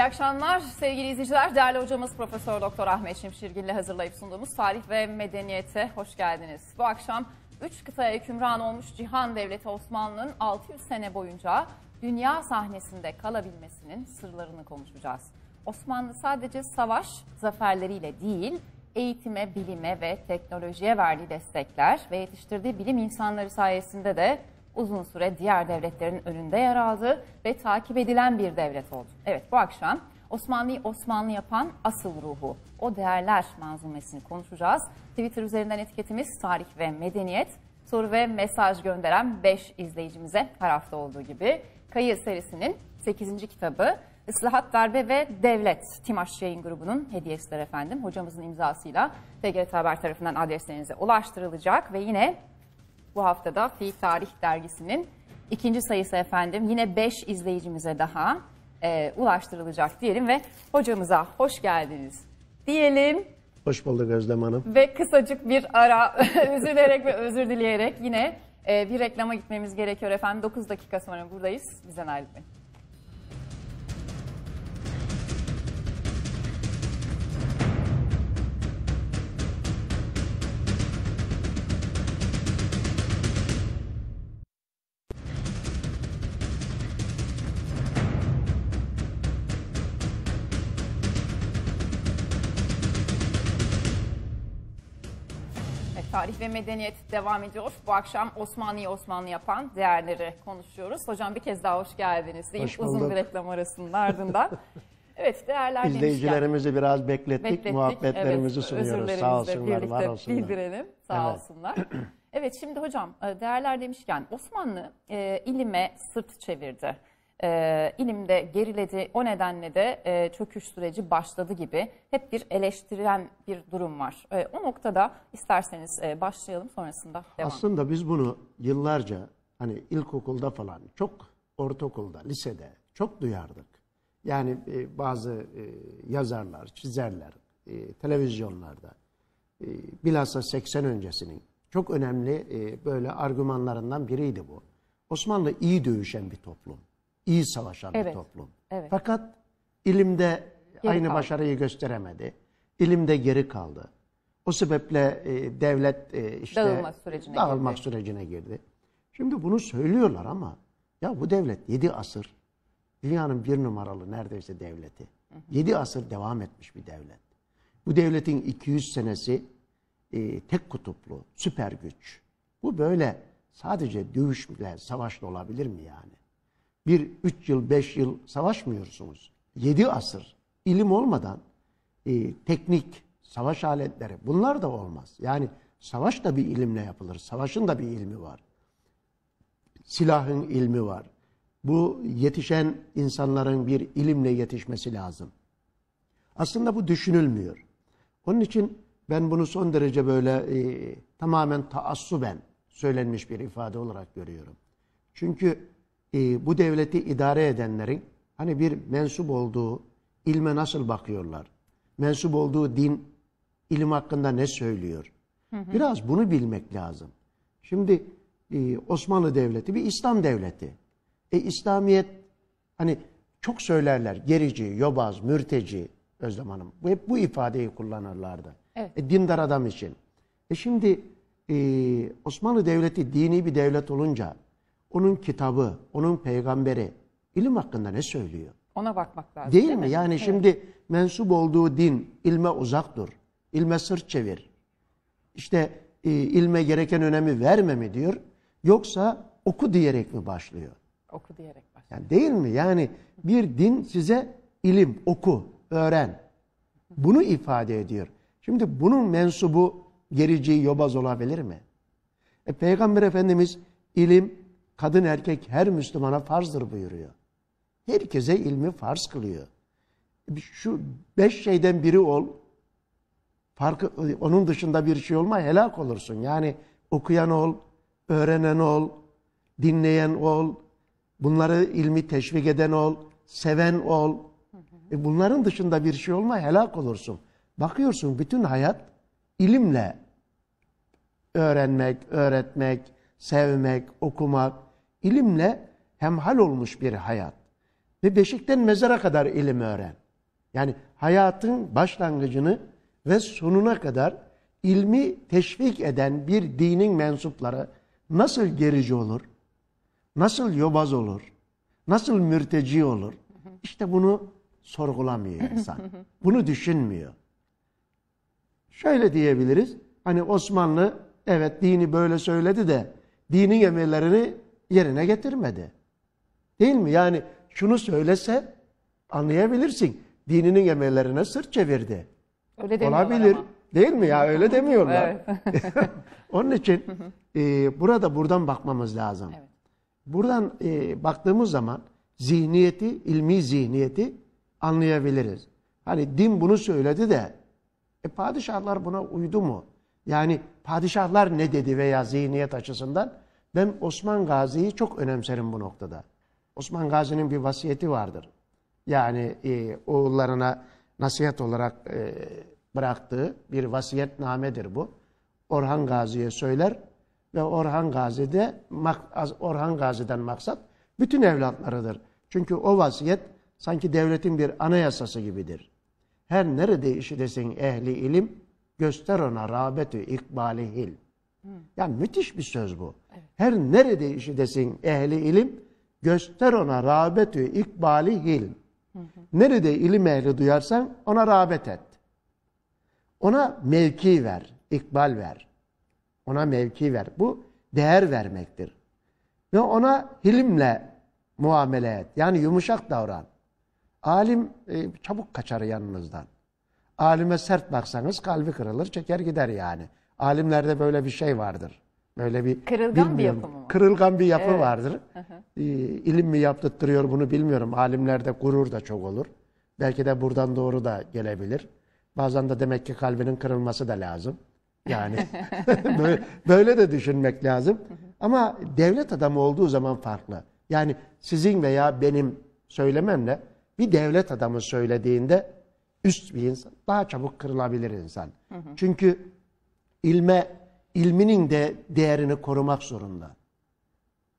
İyi akşamlar sevgili izleyiciler. Değerli hocamız Profesör Doktor Ahmet Şimşirgil ile hazırlayıp sunduğumuz Tarih ve Medeniyete hoş geldiniz. Bu akşam 3 kıtaya hükümran olmuş Cihan Devleti Osmanlı'nın 600 sene boyunca dünya sahnesinde kalabilmesinin sırlarını konuşacağız. Osmanlı sadece savaş zaferleriyle değil, eğitime, bilime ve teknolojiye verdiği destekler ve yetiştirdiği bilim insanları sayesinde de uzun süre diğer devletlerin önünde yer aldı ve takip edilen bir devlet oldu. Evet bu akşam Osmanlı'yı Osmanlı yapan asıl ruhu, o değerler manzumesini konuşacağız. Twitter üzerinden etiketimiz tarih ve medeniyet. Soru ve mesaj gönderen 5 izleyicimize her hafta olduğu gibi Kayı serisinin 8. kitabı Islahat, Darbe ve Devlet Timaş Yayın Grubu'nun hediyesidir efendim. Hocamızın imzasıyla TGT Haber tarafından adreslerinize ulaştırılacak ve yine bu haftada Fi Tarih dergisinin ikinci sayısı efendim. Yine 5 izleyicimize daha e, ulaştırılacak diyelim ve hocamıza hoş geldiniz diyelim. Hoş bulduk Özlem Hanım. Ve kısacık bir ara üzülerek ve özür dileyerek yine e, bir reklama gitmemiz gerekiyor efendim. 9 dakika sonra buradayız. Bizden ayrılmayın. Tarih ve medeniyet devam ediyor. Bu akşam Osmanlı'yı Osmanlı yapan değerleri konuşuyoruz. Hocam bir kez daha hoş geldiniz. hoş uzun bir reklam arasının ardından. Evet değerler İzleyicilerimizi demişken, biraz beklettik, beklettik. muhabbetlerimizi evet, sunuyoruz. Sağ olsunlar, var olsunlar. Bildirelim, sağ evet. olsunlar. evet şimdi hocam e, değerler demişken Osmanlı e, ilime sırt çevirdi e, ilimde geriledi. O nedenle de e, çöküş süreci başladı gibi hep bir eleştiren bir durum var. E, o noktada isterseniz e, başlayalım sonrasında devam. Aslında biz bunu yıllarca hani ilkokulda falan çok ortaokulda, lisede çok duyardık. Yani e, bazı e, yazarlar, çizerler, e, televizyonlarda e, bilhassa 80 öncesinin çok önemli e, böyle argümanlarından biriydi bu. Osmanlı iyi dövüşen bir toplum iyi savaşan evet. bir toplum. Evet. Fakat ilimde geri aynı kaldı. başarıyı gösteremedi. İlimde geri kaldı. O sebeple e, devlet e, işte dağılmak sürecine dağılmak girdi. sürecine girdi. Şimdi bunu söylüyorlar ama ya bu devlet 7 asır dünyanın bir numaralı neredeyse devleti. 7 asır devam etmiş bir devlet. Bu devletin 200 senesi e, tek kutuplu, süper güç. Bu böyle sadece dövüşle, savaşla olabilir mi yani? bir üç yıl, beş yıl savaşmıyorsunuz. Yedi asır ilim olmadan e, teknik, savaş aletleri bunlar da olmaz. Yani savaş da bir ilimle yapılır. Savaşın da bir ilmi var. Silahın ilmi var. Bu yetişen insanların bir ilimle yetişmesi lazım. Aslında bu düşünülmüyor. Onun için ben bunu son derece böyle e, tamamen taassuben söylenmiş bir ifade olarak görüyorum. Çünkü ee, bu devleti idare edenlerin hani bir mensup olduğu ilme nasıl bakıyorlar? Mensup olduğu din ilim hakkında ne söylüyor? Biraz bunu bilmek lazım. Şimdi e, Osmanlı Devleti bir İslam devleti. E İslamiyet hani çok söylerler gerici, yobaz, mürteci Özlem Hanım. Bu, hep bu ifadeyi kullanırlardı. Evet. E, dindar adam için. E şimdi e, Osmanlı Devleti dini bir devlet olunca onun kitabı, onun peygamberi ilim hakkında ne söylüyor? Ona bakmak lazım. Değil, değil mi? mi? Yani evet. şimdi mensup olduğu din ilme uzak dur. İlme sırt çevir. İşte e, ilme gereken önemi verme mi diyor? Yoksa oku diyerek mi başlıyor? Oku diyerek başlıyor. Yani değil mi? Yani bir din size ilim, oku, öğren. Bunu ifade ediyor. Şimdi bunun mensubu gerici, yobaz olabilir mi? E, Peygamber Efendimiz ilim, kadın erkek her Müslümana farzdır buyuruyor. Herkese ilmi farz kılıyor. Şu beş şeyden biri ol, farkı, onun dışında bir şey olma helak olursun. Yani okuyan ol, öğrenen ol, dinleyen ol, bunları ilmi teşvik eden ol, seven ol. E bunların dışında bir şey olma helak olursun. Bakıyorsun bütün hayat ilimle öğrenmek, öğretmek, sevmek, okumak, İlimle hemhal olmuş bir hayat. Ve beşikten mezara kadar ilim öğren. Yani hayatın başlangıcını ve sonuna kadar ilmi teşvik eden bir dinin mensupları nasıl gerici olur? Nasıl yobaz olur? Nasıl mürteci olur? İşte bunu sorgulamıyor insan. Bunu düşünmüyor. Şöyle diyebiliriz. Hani Osmanlı evet dini böyle söyledi de dinin emirlerini yerine getirmedi. Değil mi? Yani şunu söylese anlayabilirsin. Dininin emirlerine sırt çevirdi. Öyle Olabilir. Ama. Değil mi ya? Öyle demiyorlar. Onun için e, burada buradan bakmamız lazım. Evet. Buradan e, baktığımız zaman zihniyeti, ilmi zihniyeti anlayabiliriz. Hani din bunu söyledi de e, padişahlar buna uydu mu? Yani padişahlar ne dedi veya zihniyet açısından ben Osman Gazi'yi çok önemserim bu noktada. Osman Gazi'nin bir vasiyeti vardır. Yani e, oğullarına nasihat olarak e, bıraktığı bir vasiyetnamedir bu. Orhan Gazi'ye söyler ve Orhan Gazi'de Orhan Gazi'den maksat bütün evlatlarıdır. Çünkü o vasiyet sanki devletin bir anayasası gibidir. Her nerede işi desin ehli ilim göster ona rağbeti ikbali hil. Yani müthiş bir söz bu. Her nerede işidesin ehli ilim göster ona rağbeti ikbali hilm. Nerede ilim ehli duyarsan ona rağbet et. Ona mevki ver, ikbal ver. Ona mevki ver. Bu değer vermektir. Ve ona hilimle muamele et. Yani yumuşak davran. Alim e, çabuk kaçar yanınızdan. Alime sert baksanız kalbi kırılır, çeker gider yani. Alimlerde böyle bir şey vardır. Böyle bir kırılgan bir yapı mı? Kırılgan bir yapı evet. vardır. Ee, ilim mi yaptırtıyor bunu bilmiyorum. Alimlerde gurur da çok olur. Belki de buradan doğru da gelebilir. Bazen de demek ki kalbinin kırılması da lazım. Yani böyle, böyle de düşünmek lazım. Ama devlet adamı olduğu zaman farklı. Yani sizin veya benim söylememle bir devlet adamı söylediğinde üst bir insan daha çabuk kırılabilir insan. Çünkü ilme ilminin de değerini korumak zorunda.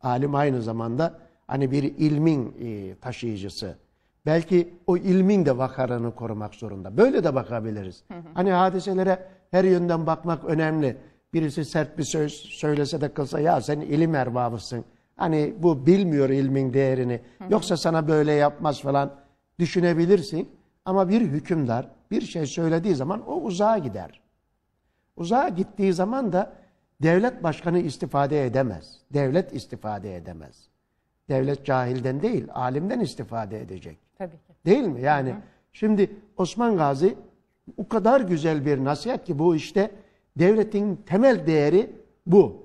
Alim aynı zamanda hani bir ilmin e, taşıyıcısı. Belki o ilmin de vakarını korumak zorunda. Böyle de bakabiliriz. Hı hı. Hani hadiselere her yönden bakmak önemli. Birisi sert bir söz söylese de kılsa ya sen ilim erbabısın. Hani bu bilmiyor ilmin değerini. Hı hı. Yoksa sana böyle yapmaz falan düşünebilirsin. Ama bir hükümdar bir şey söylediği zaman o uzağa gider. Uzağa gittiği zaman da devlet başkanı istifade edemez. Devlet istifade edemez. Devlet cahilden değil, alimden istifade edecek. Tabii ki. Değil mi? Yani hı hı. şimdi Osman Gazi o kadar güzel bir nasihat ki bu işte devletin temel değeri bu.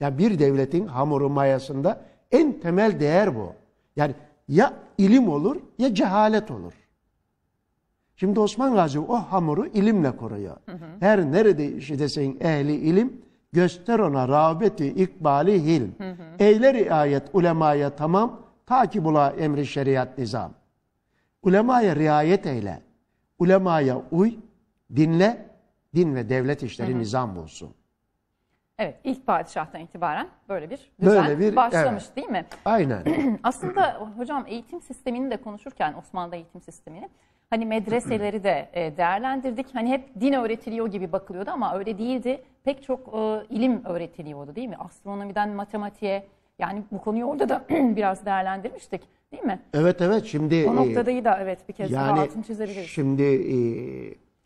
Yani bir devletin hamuru mayasında en temel değer bu. Yani ya ilim olur ya cehalet olur. Şimdi Osman Gazi o hamuru ilimle koruyor. Hı hı. Her nerede işi desen ehli ilim göster ona rağbeti ikbali hilm. Hı riayet ulemaya tamam takip ola emri şeriat nizam. Ulemaya riayet eyle. Ulemaya uy, dinle, din ve devlet işleri hı hı. nizam bulsun. Evet, ilk padişahtan itibaren böyle bir düzen böyle bir, başlamış evet. değil mi? Aynen. Aslında hocam eğitim sistemini de konuşurken Osmanlı eğitim sistemini Hani medreseleri de e, değerlendirdik. Hani hep din öğretiliyor gibi bakılıyordu ama öyle değildi. Pek çok e, ilim öğretiliyordu değil mi? Astronomiden matematiğe yani bu konuyu orada da biraz değerlendirmiştik değil mi? Evet evet şimdi... O e, noktadayı da evet bir kez yani, daha altını çizebiliriz. Şimdi e,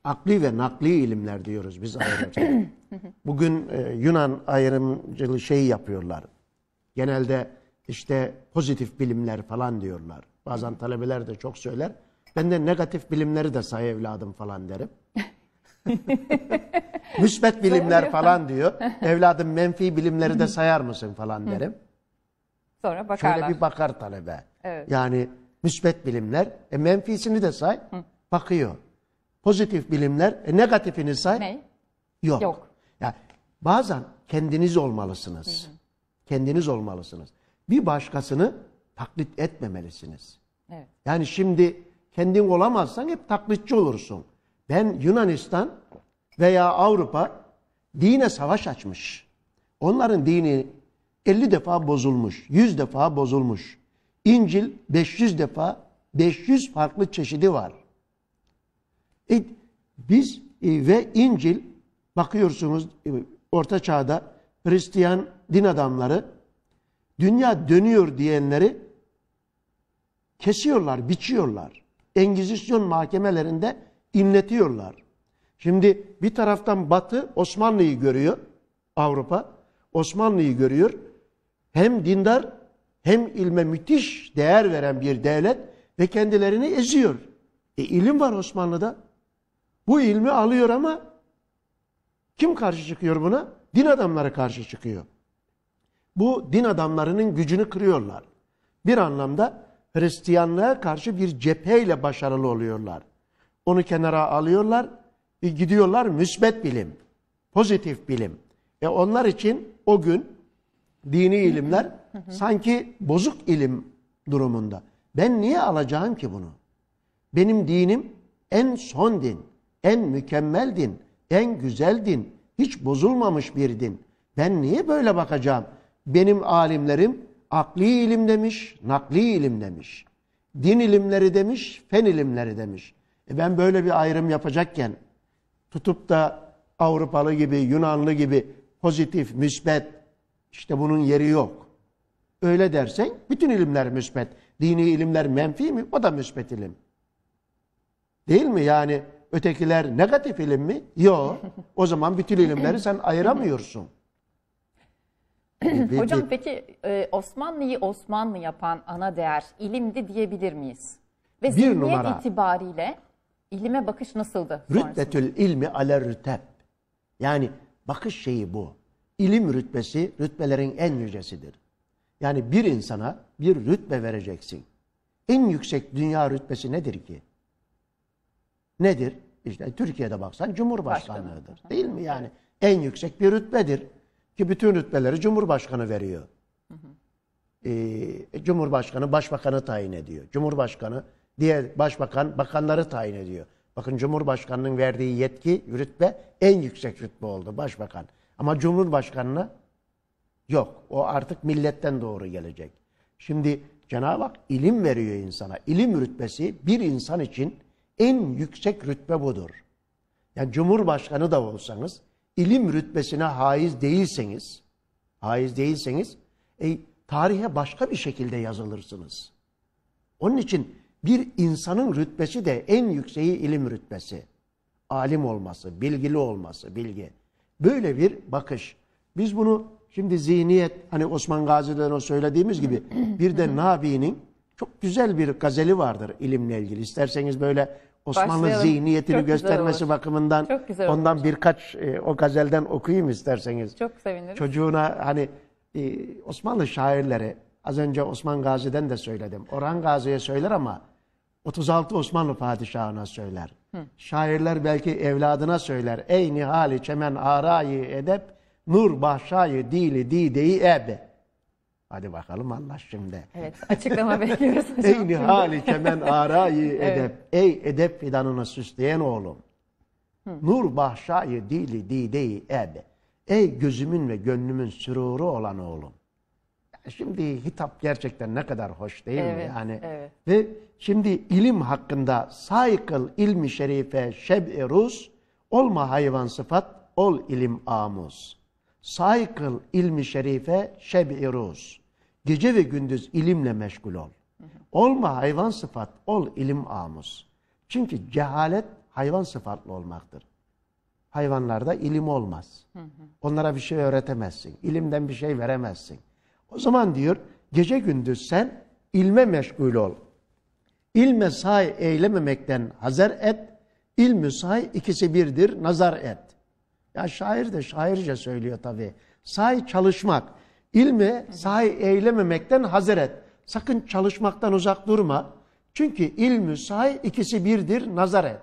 akli ve nakli ilimler diyoruz biz ayrımcılık. Bugün e, Yunan ayrımcılığı şeyi yapıyorlar. Genelde işte pozitif bilimler falan diyorlar. Bazen talebeler de çok söyler. Ben de negatif bilimleri de say evladım falan derim. Müsbet bilimler falan diyor. Evladım menfi bilimleri de sayar mısın falan derim. Sonra bakarlar. Şöyle bir bakar talebe. Evet. Yani müsbet bilimler, e, menfisini de say, bakıyor. Pozitif bilimler, e, negatifini say. Ne? Yok. Yok. Ya bazen kendiniz olmalısınız. Kendiniz olmalısınız. Bir başkasını taklit etmemelisiniz. Evet. Yani şimdi kendin olamazsan hep taklitçi olursun. Ben Yunanistan veya Avrupa dine savaş açmış. Onların dini 50 defa bozulmuş, 100 defa bozulmuş. İncil 500 defa, 500 farklı çeşidi var. E, biz e, ve İncil bakıyorsunuz e, Orta Çağ'da Hristiyan din adamları dünya dönüyor diyenleri kesiyorlar, biçiyorlar. Engizisyon mahkemelerinde inletiyorlar. Şimdi bir taraftan Batı Osmanlı'yı görüyor. Avrupa Osmanlı'yı görüyor. Hem dindar hem ilme müthiş değer veren bir devlet ve kendilerini eziyor. E ilim var Osmanlı'da. Bu ilmi alıyor ama kim karşı çıkıyor buna? Din adamları karşı çıkıyor. Bu din adamlarının gücünü kırıyorlar. Bir anlamda Hristiyanlığa karşı bir cepheyle başarılı oluyorlar. Onu kenara alıyorlar, e, gidiyorlar müsbet bilim, pozitif bilim. E onlar için o gün dini ilimler sanki bozuk ilim durumunda. Ben niye alacağım ki bunu? Benim dinim en son din, en mükemmel din, en güzel din, hiç bozulmamış bir din. Ben niye böyle bakacağım? Benim alimlerim Akli ilim demiş, nakli ilim demiş. Din ilimleri demiş, fen ilimleri demiş. E ben böyle bir ayrım yapacakken tutup da Avrupalı gibi, Yunanlı gibi pozitif, müsbet işte bunun yeri yok. Öyle dersen bütün ilimler müsbet. Dini ilimler menfi mi? O da müsbet ilim. Değil mi? Yani ötekiler negatif ilim mi? Yok. O zaman bütün ilimleri sen ayıramıyorsun. Ee, Hocam peki e, Osmanlı'yı Osmanlı yapan ana değer ilimdi diyebilir miyiz? Ve bir zihniyet numara. itibariyle ilime bakış nasıldı? Rütbetül ilmi ale rütep Yani bakış şeyi bu. İlim rütbesi rütbelerin en yücesidir. Yani bir insana bir rütbe vereceksin. En yüksek dünya rütbesi nedir ki? Nedir? İşte Türkiye'de baksan Cumhurbaşkanlığıdır. Değil mi yani? En yüksek bir rütbedir. Ki bütün rütbeleri Cumhurbaşkanı veriyor. Hı hı. Ee, Cumhurbaşkanı başbakanı tayin ediyor. Cumhurbaşkanı diğer başbakan bakanları tayin ediyor. Bakın Cumhurbaşkanı'nın verdiği yetki rütbe en yüksek rütbe oldu başbakan. Ama Cumhurbaşkanı'na yok. O artık milletten doğru gelecek. Şimdi Cenab-ı Hak ilim veriyor insana. İlim rütbesi bir insan için en yüksek rütbe budur. Yani Cumhurbaşkanı da olsanız ilim rütbesine haiz değilseniz, haiz değilseniz, e, tarihe başka bir şekilde yazılırsınız. Onun için bir insanın rütbesi de en yükseği ilim rütbesi. Alim olması, bilgili olması, bilgi. Böyle bir bakış. Biz bunu şimdi zihniyet, hani Osman Gazi'den o söylediğimiz gibi bir de Nabi'nin çok güzel bir gazeli vardır ilimle ilgili. İsterseniz böyle Osmanlı Başlayalım. zihniyetini Çok göstermesi bakımından Çok güzel olur ondan hocam. birkaç e, o gazelden okuyayım isterseniz. Çok sevinirim. Çocuğuna hani e, Osmanlı şairleri az önce Osman Gazi'den de söyledim. Orhan Gazi'ye söyler ama 36 Osmanlı padişahına söyler. Hı. Şairler belki evladına söyler. Ey nihali çemen arayı edep, nur bahşayı dili dideyi ebe. Hadi bakalım Allah şimdi. Evet açıklama bekliyoruz hocam. Ey nihali kemen arayı edep. evet. Ey edep fidanını süsleyen oğlum. Hı. Nur bahşayı dili dideyi eb. Ey gözümün ve gönlümün süruru olan oğlum. Şimdi hitap gerçekten ne kadar hoş değil evet, mi? Yani evet. ve şimdi ilim hakkında saykıl ilmi şerife şeb-i rus olma hayvan sıfat ol ilim amuz. Saykıl ilmi şerife şeb-i rus. Gece ve gündüz ilimle meşgul ol. Olma hayvan sıfat, ol ilim amus. Çünkü cehalet hayvan sıfatlı olmaktır. Hayvanlarda ilim olmaz. Onlara bir şey öğretemezsin. İlimden bir şey veremezsin. O zaman diyor gece gündüz sen ilme meşgul ol. İlme say eylememekten hazer et. İlmü say ikisi birdir nazar et. Ya şair de şairce söylüyor tabii. Say çalışmak. İlmi sahi eylememekten hazır et. Sakın çalışmaktan uzak durma. Çünkü ilmi sahi ikisi birdir, nazar et.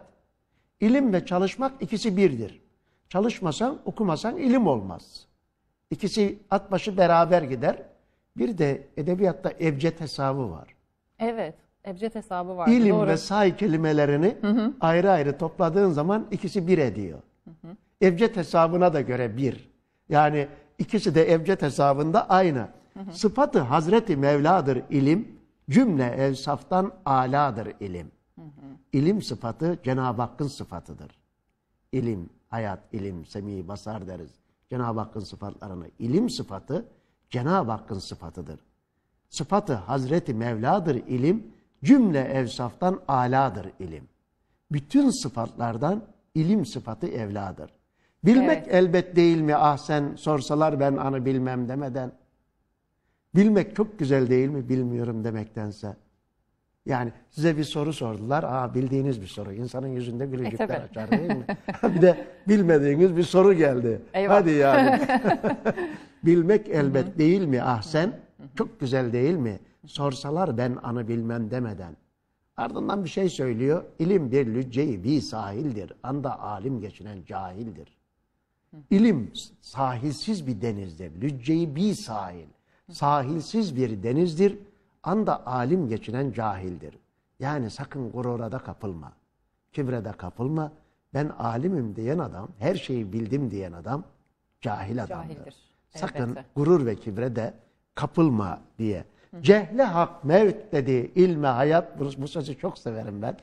İlim ve çalışmak ikisi birdir. Çalışmasan, okumasan ilim olmaz. İkisi at başı beraber gider. Bir de edebiyatta evcet hesabı var. Evet, evcet hesabı var. İlim Doğru. ve say kelimelerini hı hı. ayrı ayrı topladığın zaman ikisi bir ediyor. Hı hı. Evcet hesabına da göre bir. Yani İkisi de evcet hesabında aynı. Hı Sıfatı Hazreti Mevla'dır ilim, cümle evsaftan aladır ilim. İlim ilim sıfatı Cenab-ı Hakk'ın sıfatıdır. İlim, hayat, ilim, semi, basar deriz. Cenab-ı Hakk'ın sıfatlarını. İlim sıfatı Cenab-ı Hakk'ın sıfatıdır. Sıfatı Hazreti Mevla'dır ilim, cümle evsaftan aladır ilim. Bütün sıfatlardan ilim sıfatı evladır. Bilmek evet. elbet değil mi ah sen sorsalar ben anı bilmem demeden. Bilmek çok güzel değil mi bilmiyorum demektense. Yani size bir soru sordular. Aa bildiğiniz bir soru. İnsanın yüzünde gülücükler e, açar değil mi? bir de bilmediğiniz bir soru geldi. Eyvah. Hadi yani. Bilmek elbet değil mi ah sen? Çok güzel değil mi? Sorsalar ben anı bilmem demeden. Ardından bir şey söylüyor. İlim bir lücceyi bir sahildir. Anda alim geçinen cahildir. İlim sahilsiz bir denizdir. Lücceyi bir sahil. Sahilsiz bir denizdir. Anda alim geçinen cahildir. Yani sakın gurura da kapılma. Kibre kapılma. Ben alimim diyen adam, her şeyi bildim diyen adam cahil adamdır. Cahildir. Sakın Elbette. gurur ve kibre kapılma diye. Cehle hak mevt dedi ilme hayat. Bu, bu sözü çok severim ben.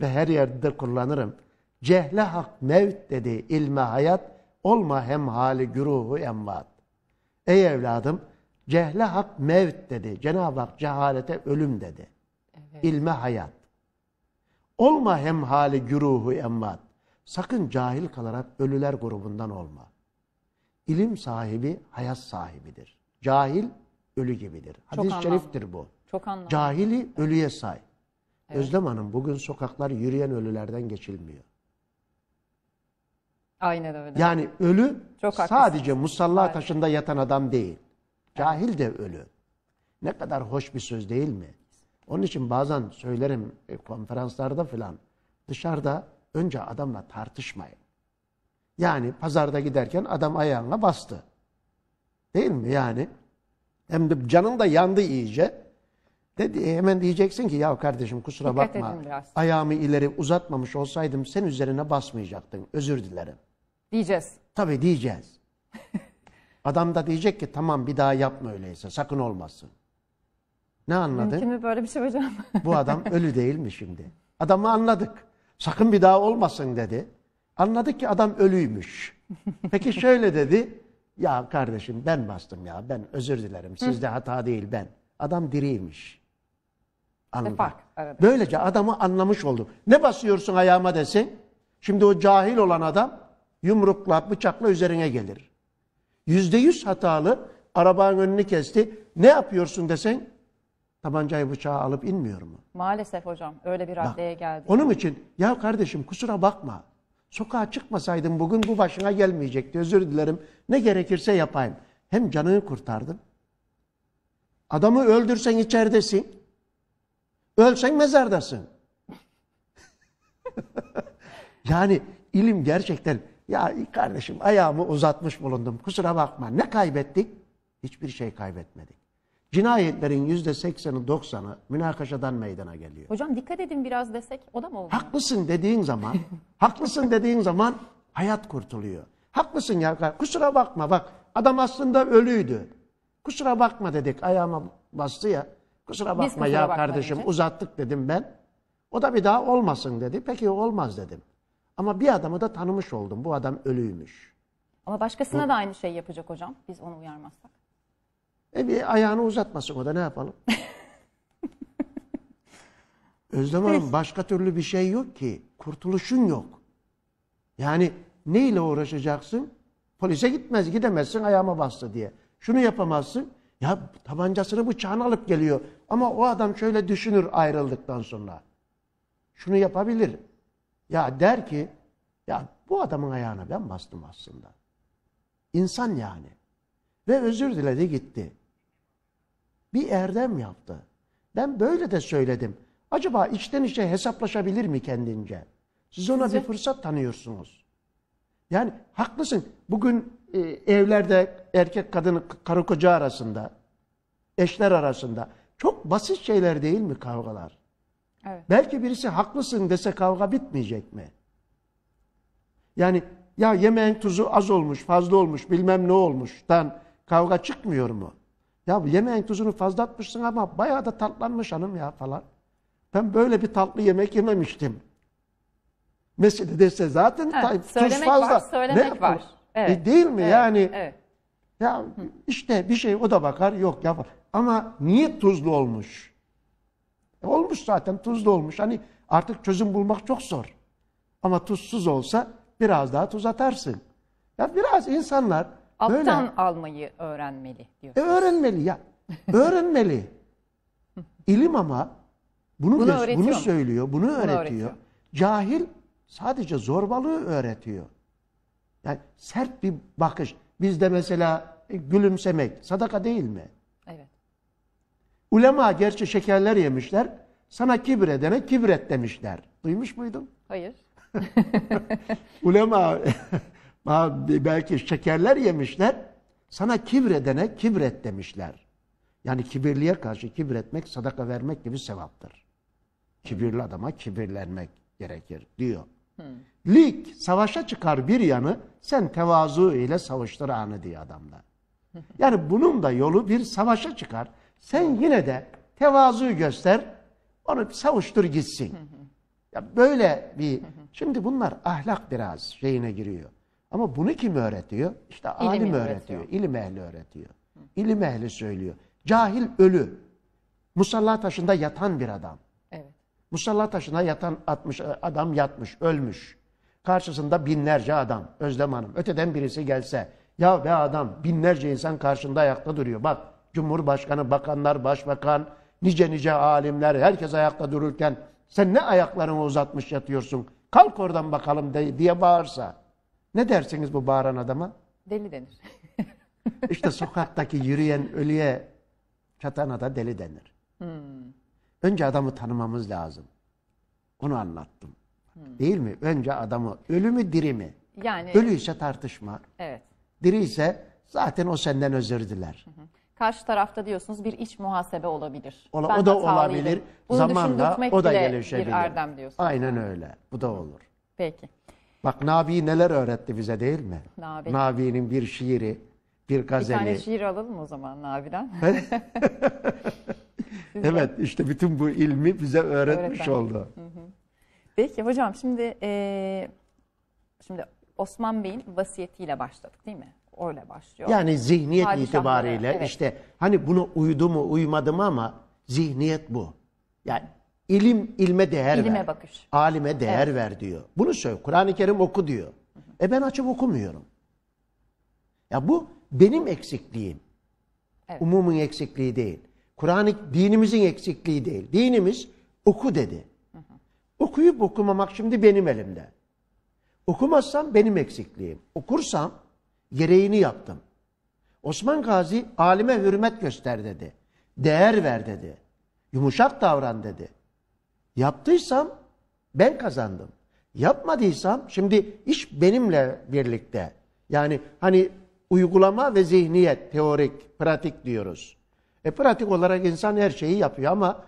Ve her yerde kullanırım. Cehle hak mevt dedi ilme hayat Olma hem hali güruhu emvat. Ey evladım cehle hak mevt dedi. Cenab-ı Hak cehalete ölüm dedi. Evet. İlme hayat. Olma hem hali güruhu emvat. Sakın cahil kalarak ölüler grubundan olma. İlim sahibi hayat sahibidir. Cahil ölü gibidir. Hadis-i şeriftir bu. Çok anlamlı. Cahili ölüye say. Evet. Özlem Hanım bugün sokaklar yürüyen ölülerden geçilmiyor. Aynen öyle. Yani ölü Çok sadece musalla Aynen. taşında yatan adam değil. Cahil de ölü. Ne kadar hoş bir söz değil mi? Onun için bazen söylerim e, konferanslarda filan dışarıda önce adamla tartışmayın. Yani pazarda giderken adam ayağına bastı. Değil mi yani? Hem de canın da yandı iyice. Dedi, e, hemen diyeceksin ki ya kardeşim kusura Dikkat bakma. Ayağımı ileri uzatmamış olsaydım sen üzerine basmayacaktın. Özür dilerim. Diyeceğiz. Tabii diyeceğiz. Adam da diyecek ki tamam bir daha yapma öyleyse sakın olmasın. Ne anladın? Mümkün mü böyle bir şey hocam? Bu adam ölü değil mi şimdi? Adamı anladık. Sakın bir daha olmasın dedi. Anladık ki adam ölüymüş. Peki şöyle dedi. Ya kardeşim ben bastım ya ben özür dilerim. Sizde hata değil ben. Adam diriymiş. Anladım. Bak, Böylece adamı anlamış oldum. Ne basıyorsun ayağıma desin? Şimdi o cahil olan adam yumrukla, bıçakla üzerine gelir. Yüzde yüz hatalı arabanın önünü kesti. Ne yapıyorsun desen tabancayı bıçağı alıp inmiyor mu? Maalesef hocam öyle bir raddeye geldi. Onun için ya kardeşim kusura bakma. Sokağa çıkmasaydım bugün bu başına gelmeyecekti. Özür dilerim. Ne gerekirse yapayım. Hem canını kurtardım. Adamı öldürsen içeridesin. Ölsen mezardasın. yani ilim gerçekten ya kardeşim ayağımı uzatmış bulundum. Kusura bakma. Ne kaybettik? Hiçbir şey kaybetmedik. Cinayetlerin yüzde sekseni doksanı münakaşadan meydana geliyor. Hocam dikkat edin biraz desek o da mı oldu? Haklısın dediğin zaman, haklısın dediğin zaman hayat kurtuluyor. Haklısın ya kusura bakma bak adam aslında ölüydü. Kusura bakma dedik ayağıma bastı ya. Kusura bakma kusura ya bakma kardeşim diyecek. uzattık dedim ben. O da bir daha olmasın dedi. Peki olmaz dedim. Ama bir adamı da tanımış oldum. Bu adam ölüymüş. Ama başkasına Bu... da aynı şey yapacak hocam. Biz onu uyarmazsak. E bir ayağını uzatmasın o da ne yapalım? Özlem Hanım başka türlü bir şey yok ki. Kurtuluşun yok. Yani neyle uğraşacaksın? Polise gitmez, gidemezsin ayağıma bastı diye. Şunu yapamazsın. Ya tabancasını bıçağını alıp geliyor. Ama o adam şöyle düşünür ayrıldıktan sonra. Şunu yapabilir. Ya der ki ya bu adamın ayağına ben bastım aslında. İnsan yani. Ve özür diledi gitti. Bir erdem yaptı. Ben böyle de söyledim. Acaba içten içe hesaplaşabilir mi kendince? Siz ona Sizce? bir fırsat tanıyorsunuz. Yani haklısın. Bugün e, evlerde erkek kadın karı koca arasında, eşler arasında çok basit şeyler değil mi kavgalar? Belki birisi haklısın dese kavga bitmeyecek mi? Yani ya yemeğin tuzu az olmuş, fazla olmuş, bilmem ne olmuştan kavga çıkmıyor mu? Ya yemeğin tuzunu fazla atmışsın ama bayağı da tatlanmış hanım ya falan. Ben böyle bir tatlı yemek yememiştim. Mesela dese zaten evet, tuz fazla. Var, söylemek ne var. Evet. E değil mi evet, yani? Evet. Ya işte bir şey o da bakar yok yapar. Ama niye tuzlu olmuş? E, olmuş zaten tuzlu olmuş. Hani artık çözüm bulmak çok zor. Ama tuzsuz olsa biraz daha tuz atarsın. Ya biraz insanlar Alttan böyle... almayı öğrenmeli diyorsun. E öğrenmeli ya. öğrenmeli. İlim ama bunu bunu, bunu söylüyor, bunu, bunu öğretiyor. öğretiyor. Cahil sadece zorbalığı öğretiyor. Yani sert bir bakış. Bizde mesela e, gülümsemek sadaka değil mi? Ulema gerçi şekerler yemişler. Sana kibir edene kibret demişler. Duymuş muydun? Hayır. Ulema belki şekerler yemişler. Sana kibir edene kibret demişler. Yani kibirliye karşı kibretmek sadaka vermek gibi sevaptır. Kibirli adama kibirlenmek gerekir diyor. Hmm. Lig savaşa çıkar bir yanı sen tevazu ile savaştır anı diye adamlar. Yani bunun da yolu bir savaşa çıkar. Sen yine de tevazu göster. Onu savuştur gitsin. Ya böyle bir şimdi bunlar ahlak biraz şeyine giriyor. Ama bunu kim öğretiyor? İşte alim öğretiyor. öğretiyor. İlim ehli öğretiyor. İlim ehli söylüyor. Cahil ölü. Musalla taşında yatan bir adam. Evet. Musalla taşına yatan atmış, adam yatmış, ölmüş. Karşısında binlerce adam. Özlem Hanım. Öteden birisi gelse. Ya be adam binlerce insan karşında ayakta duruyor. Bak Cumhurbaşkanı, bakanlar, başbakan, nice nice alimler, herkes ayakta dururken sen ne ayaklarını uzatmış yatıyorsun? Kalk oradan bakalım de, diye bağırsa. Ne dersiniz bu bağıran adama? Deli denir. İşte sokaktaki yürüyen ölüye çatana da deli denir. Hmm. Önce adamı tanımamız lazım. Onu anlattım. Hmm. Değil mi? Önce adamı. Ölü mü diri mi? Yani... Ölüyse tartışma. Evet. Diri ise zaten o senden özür diler. Hı hı. Karşı tarafta diyorsunuz bir iç muhasebe olabilir. Ola, o da hatalıydım. olabilir. Bunu Zamanla o da gelişebilir. Bir erdem diyorsunuz. Aynen öyle. Bu da olur. Peki. Bak Nabi neler öğretti bize değil mi? Nabi. Nabi'nin bir şiiri, bir gazeli. Bir tane şiir alalım o zaman Nabi'den. evet işte bütün bu ilmi bize öğretmiş Öğreten. oldu. Peki hocam şimdi e, şimdi Osman Bey'in vasiyetiyle başladık değil mi? Öyle başlıyor. Yani zihniyet Padişah itibariyle evet. işte hani buna uydu mu uymadı mı ama zihniyet bu. Yani ilim ilme değer İlime ver. bakış. Alime değer evet. ver diyor. Bunu söyle. Kur'an-ı Kerim oku diyor. E ben açıp okumuyorum. Ya bu benim eksikliğim. Evet. Umumun eksikliği değil. Kur'an dinimizin eksikliği değil. Dinimiz oku dedi. Hı Okuyup okumamak şimdi benim elimde. Okumazsam benim eksikliğim. Okursam Gereğini yaptım. Osman Gazi alime hürmet göster dedi. Değer ver dedi. Yumuşak davran dedi. Yaptıysam ben kazandım. Yapmadıysam şimdi iş benimle birlikte. Yani hani uygulama ve zihniyet, teorik, pratik diyoruz. E pratik olarak insan her şeyi yapıyor ama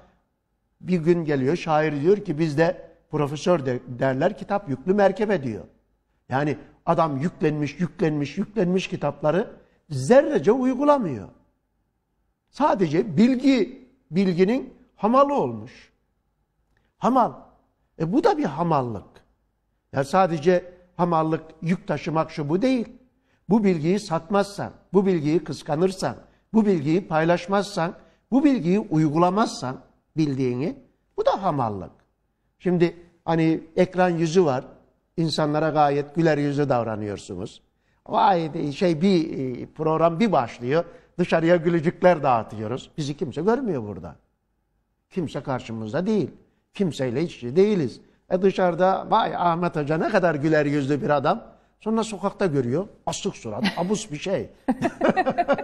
bir gün geliyor şair diyor ki bizde profesör de derler kitap yüklü merkebe diyor. Yani Adam yüklenmiş, yüklenmiş, yüklenmiş kitapları zerrece uygulamıyor. Sadece bilgi, bilginin hamalı olmuş. Hamal. E bu da bir hamallık. Yani sadece hamallık, yük taşımak şu bu değil. Bu bilgiyi satmazsan, bu bilgiyi kıskanırsan, bu bilgiyi paylaşmazsan, bu bilgiyi uygulamazsan bildiğini bu da hamallık. Şimdi hani ekran yüzü var, insanlara gayet güler yüzü davranıyorsunuz. Vay şey bir e, program bir başlıyor. Dışarıya gülücükler dağıtıyoruz. Bizi kimse görmüyor burada. Kimse karşımızda değil. Kimseyle hiç değiliz. E dışarıda vay Ahmet Hoca ne kadar güler yüzlü bir adam. Sonra sokakta görüyor. Asık surat, abus bir şey.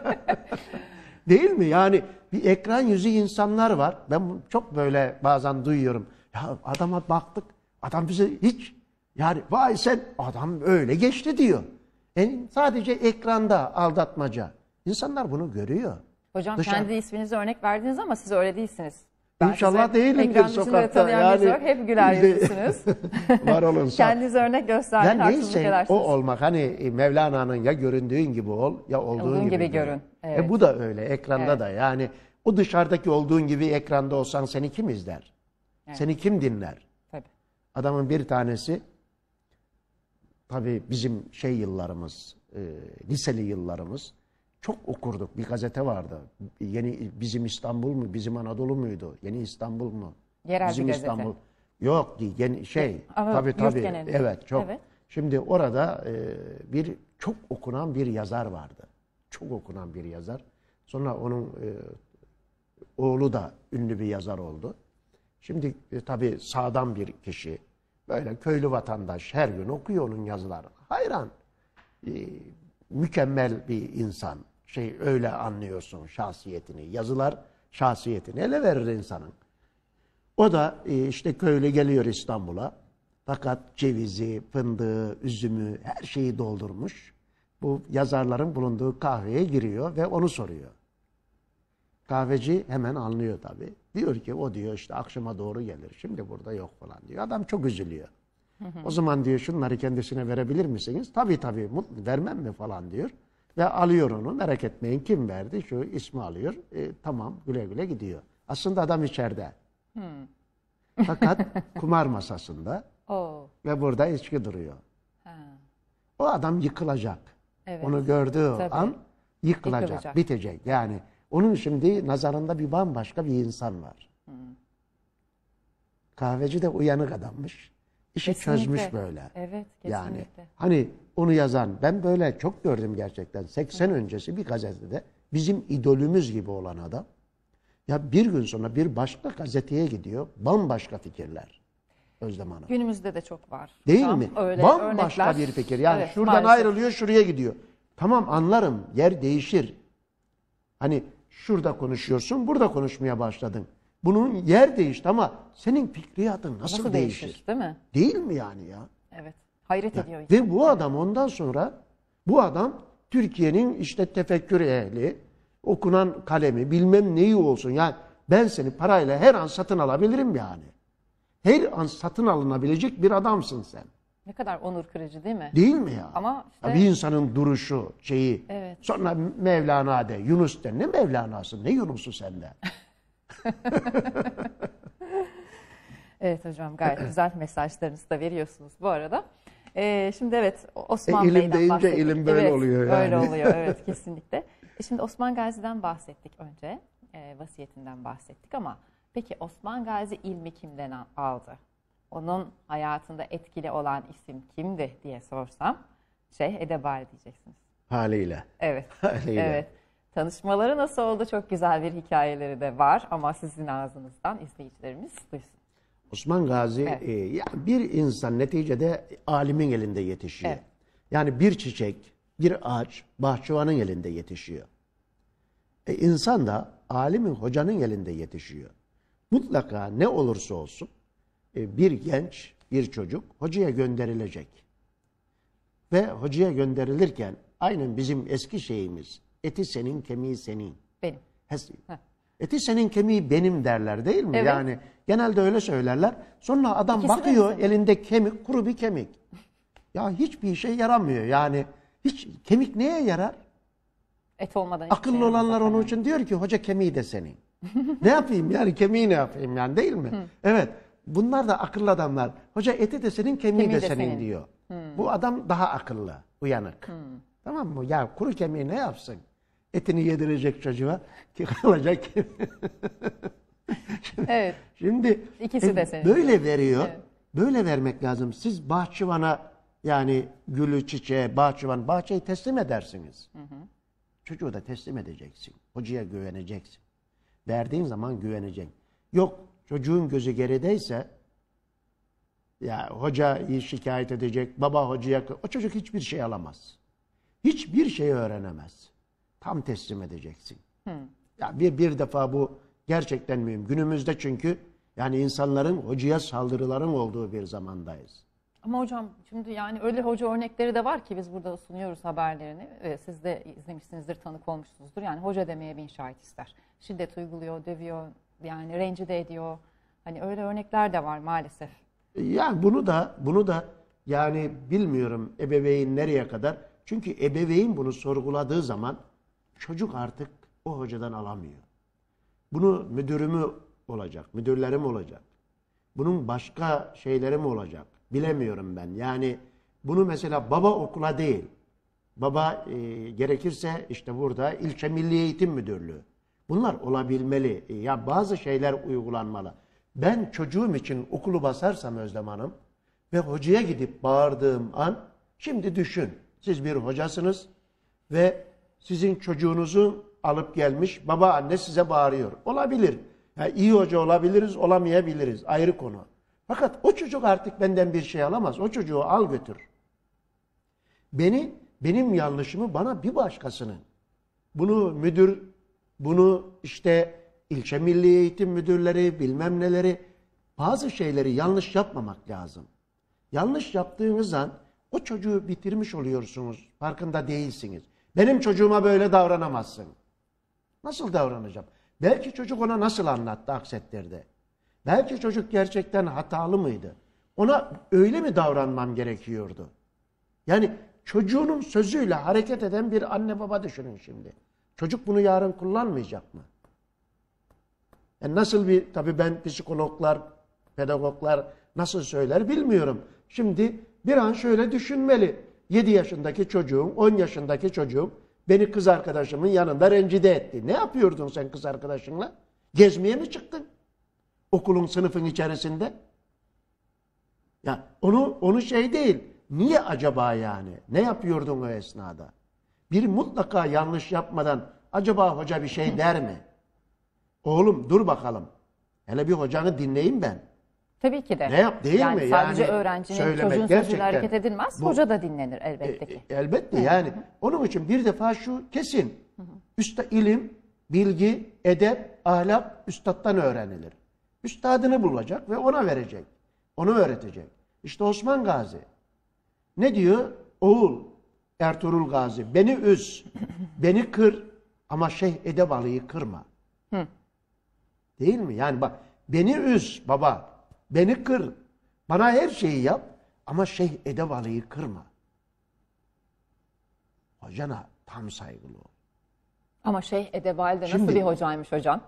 değil mi? Yani bir ekran yüzü insanlar var. Ben çok böyle bazen duyuyorum. Ya adama baktık. Adam bizi hiç yani vay sen adam öyle geçti diyor. En sadece ekranda aldatmaca. İnsanlar bunu görüyor. Hocam Dışarı... kendi isminizi örnek verdiniz ama siz öyle değilsiniz. Ben İnşallah değilimdir sokakta. Yani yok. hep güler yüzlüsünüz. var olun. Kendiniz örnek gösterin. Yani neyse edersiniz. o olmak hani e, Mevlana'nın ya göründüğün gibi ol ya olduğun Olduğun gibi, gibi görün. görün. E, evet. E bu da öyle ekranda evet. da yani o dışarıdaki olduğun gibi ekranda olsan seni kim izler? Evet. Seni kim dinler? Tabii. Adamın bir tanesi Tabii bizim şey yıllarımız, e, liseli yıllarımız çok okurduk. Bir gazete vardı. Yeni Bizim İstanbul mu, Bizim Anadolu muydu? Yeni İstanbul mu? Yerel bizim bir İstanbul. Yok yeni şey. Ama tabii tabii. Genelinde. Evet çok. Evet. Şimdi orada e, bir çok okunan bir yazar vardı. Çok okunan bir yazar. Sonra onun e, oğlu da ünlü bir yazar oldu. Şimdi e, tabii sağdan bir kişi, Böyle köylü vatandaş her gün okuyor onun yazılarını. Hayran. Ee, mükemmel bir insan. Şey öyle anlıyorsun şahsiyetini. Yazılar şahsiyetini ele verir insanın. O da e, işte köylü geliyor İstanbul'a. Fakat cevizi, fındığı, üzümü her şeyi doldurmuş. Bu yazarların bulunduğu kahveye giriyor ve onu soruyor. Kahveci hemen anlıyor tabii. Diyor ki o diyor işte akşama doğru gelir. Şimdi burada yok falan diyor. Adam çok üzülüyor. O zaman diyor şunları kendisine verebilir misiniz? Tabii tabii vermem mi falan diyor. Ve alıyor onu merak etmeyin kim verdi şu ismi alıyor. E, tamam güle güle gidiyor. Aslında adam içeride. Hmm. Fakat kumar masasında Oo. ve burada içki duruyor. Ha. O adam yıkılacak. Evet. Onu gördüğü Tabii. an yıkılacak, yıkılacak, bitecek. Yani onun şimdi nazarında bir bambaşka bir insan var. Hmm. Kahveci de uyanık adammış. İşi kesinlikle. çözmüş böyle. Evet, kesinlikle. Yani hani onu yazan ben böyle çok gördüm gerçekten. 80 Hı. öncesi bir gazetede bizim idolümüz gibi olan adam ya bir gün sonra bir başka gazeteye gidiyor. Bambaşka fikirler. Özlem Hanım. Günümüzde de çok var. Değil Tam mi? Öyle Bambaşka örnekler. bir fikir. Yani evet, şuradan maalesef. ayrılıyor şuraya gidiyor. Tamam anlarım. Yer değişir. Hani Şurada konuşuyorsun, burada konuşmaya başladın. Bunun yer değişti ama senin fikriyatın nasıl, nasıl değişir? değişir? Değil mi? Değil mi yani ya? Evet. Hayret ya. ediyor. Ve bu adam ondan sonra bu adam Türkiye'nin işte tefekkür ehli, okunan kalemi, bilmem neyi olsun. Yani ben seni parayla her an satın alabilirim yani. Her an satın alınabilecek bir adamsın sen. Ne kadar onur kırıcı değil mi? Değil mi ya? Ama işte... ya bir insanın duruşu, şeyi. Evet. Sonra Mevlana de, Yunus de. Ne Mevlana'sı, ne Yunus'u sende. evet hocam gayet güzel mesajlarınızı da veriyorsunuz bu arada. Ee, şimdi evet Osman e, ilim Bey'den deyince bahsettik. ilim böyle evet, oluyor yani. Böyle oluyor evet kesinlikle. E şimdi Osman Gazi'den bahsettik önce. E, vasiyetinden bahsettik ama peki Osman Gazi ilmi kimden aldı? onun hayatında etkili olan isim kimdi diye sorsam şey Edebal diyeceksiniz. Haliyle. Evet. Haliyle. Evet. Tanışmaları nasıl oldu? Çok güzel bir hikayeleri de var ama sizin ağzınızdan izleyicilerimiz duysun. Osman Gazi evet. e, bir insan neticede alimin elinde yetişiyor. Evet. Yani bir çiçek, bir ağaç bahçıvanın elinde yetişiyor. E, insan da alimin hocanın elinde yetişiyor. Mutlaka ne olursa olsun e, bir genç, bir çocuk hocaya gönderilecek. Ve hocaya gönderilirken aynen bizim eski şeyimiz eti senin kemiği senin. Benim. eti senin kemiği benim derler değil mi? Evet. Yani genelde öyle söylerler. Sonra adam İkisi bakıyor elinde kemik kuru bir kemik. ya hiçbir işe yaramıyor yani. Hiç kemik neye yarar? Et olmadan. Akıllı şey olanlar onun için diyor ki hoca kemiği de senin. ne yapayım yani kemiği ne yapayım yani değil mi? Hı. Evet bunlar da akıllı adamlar. Hoca eti de senin, kemiği, kemiği de, de senin, senin diyor. Hmm. Bu adam daha akıllı, uyanık. Hmm. Tamam mı? Ya kuru kemiği ne yapsın? Etini yedirecek çocuğa ki kalacak şimdi, evet. Şimdi ikisi de e, senin. Böyle veriyor. Evet. Böyle vermek lazım. Siz bahçıvana yani gülü, çiçeğe, bahçıvan, bahçeyi teslim edersiniz. Hı hı. Çocuğu da teslim edeceksin. Hocaya güveneceksin. Verdiğin zaman güveneceksin. Yok çocuğun gözü gerideyse ya hocayı şikayet edecek, baba hocaya o çocuk hiçbir şey alamaz. Hiçbir şey öğrenemez. Tam teslim edeceksin. Hmm. Ya bir bir defa bu gerçekten mühim. Günümüzde çünkü yani insanların hocaya saldırıların olduğu bir zamandayız. Ama hocam şimdi yani öyle hoca örnekleri de var ki biz burada sunuyoruz haberlerini. Ee, siz de izlemişsinizdir, tanık olmuşsunuzdur. Yani hoca demeye bin şahit ister. Şiddet uyguluyor, dövüyor, yani rencide ediyor. Hani öyle örnekler de var maalesef. Yani bunu da bunu da yani bilmiyorum ebeveyn nereye kadar. Çünkü ebeveyn bunu sorguladığı zaman çocuk artık o hocadan alamıyor. Bunu müdürümü olacak, müdürlerim olacak. Bunun başka şeyleri mi olacak? Bilemiyorum ben. Yani bunu mesela baba okula değil. Baba e, gerekirse işte burada ilçe milli eğitim müdürlüğü. Bunlar olabilmeli. E, ya bazı şeyler uygulanmalı. Ben çocuğum için okulu basarsam Özlem Hanım ve hocaya gidip bağırdığım an şimdi düşün. Siz bir hocasınız ve sizin çocuğunuzu alıp gelmiş baba anne size bağırıyor. Olabilir. Yani iyi hoca olabiliriz, olamayabiliriz. Ayrı konu. Fakat o çocuk artık benden bir şey alamaz. O çocuğu al götür. Beni, benim yanlışımı bana bir başkasının. Bunu müdür bunu işte ilçe milli eğitim müdürleri bilmem neleri bazı şeyleri yanlış yapmamak lazım. Yanlış yaptığınız an o çocuğu bitirmiş oluyorsunuz. Farkında değilsiniz. Benim çocuğuma böyle davranamazsın. Nasıl davranacağım? Belki çocuk ona nasıl anlattı, aksettirdi. Belki çocuk gerçekten hatalı mıydı? Ona öyle mi davranmam gerekiyordu? Yani çocuğunun sözüyle hareket eden bir anne baba düşünün şimdi. Çocuk bunu yarın kullanmayacak mı? E nasıl bir, tabii ben psikologlar, pedagoglar nasıl söyler bilmiyorum. Şimdi bir an şöyle düşünmeli. 7 yaşındaki çocuğum, 10 yaşındaki çocuğum beni kız arkadaşımın yanında rencide etti. Ne yapıyordun sen kız arkadaşınla? Gezmeye mi çıktın? Okulun sınıfın içerisinde. Ya onu onu şey değil. Niye acaba yani? Ne yapıyordun o esnada? Bir mutlaka yanlış yapmadan acaba hoca bir şey der mi? Oğlum dur bakalım. Hele bir hocanı dinleyeyim ben. Tabii ki de. Ne yap değil yani mi? Sadece yani öğrencinin çocuğun sözüyle hareket edilmez. Bu, hoca da dinlenir elbette e, ki. E, elbette yani. Onun için bir defa şu kesin. Hı Üste ilim, bilgi, edep, ahlak üstattan öğrenilir. Üstadını bulacak ve ona verecek. Onu öğretecek. İşte Osman Gazi. Ne diyor? Oğul Ertuğrul Gazi beni üz, beni kır ama Şeyh Edebalı'yı kırma. Hı. Değil mi? Yani bak beni üz baba, beni kır. Bana her şeyi yap ama Şeyh Edebalı'yı kırma. Hocana tam saygılı ol. Ama Şeyh Edebali da nasıl Şimdi, bir hocaymış hocam?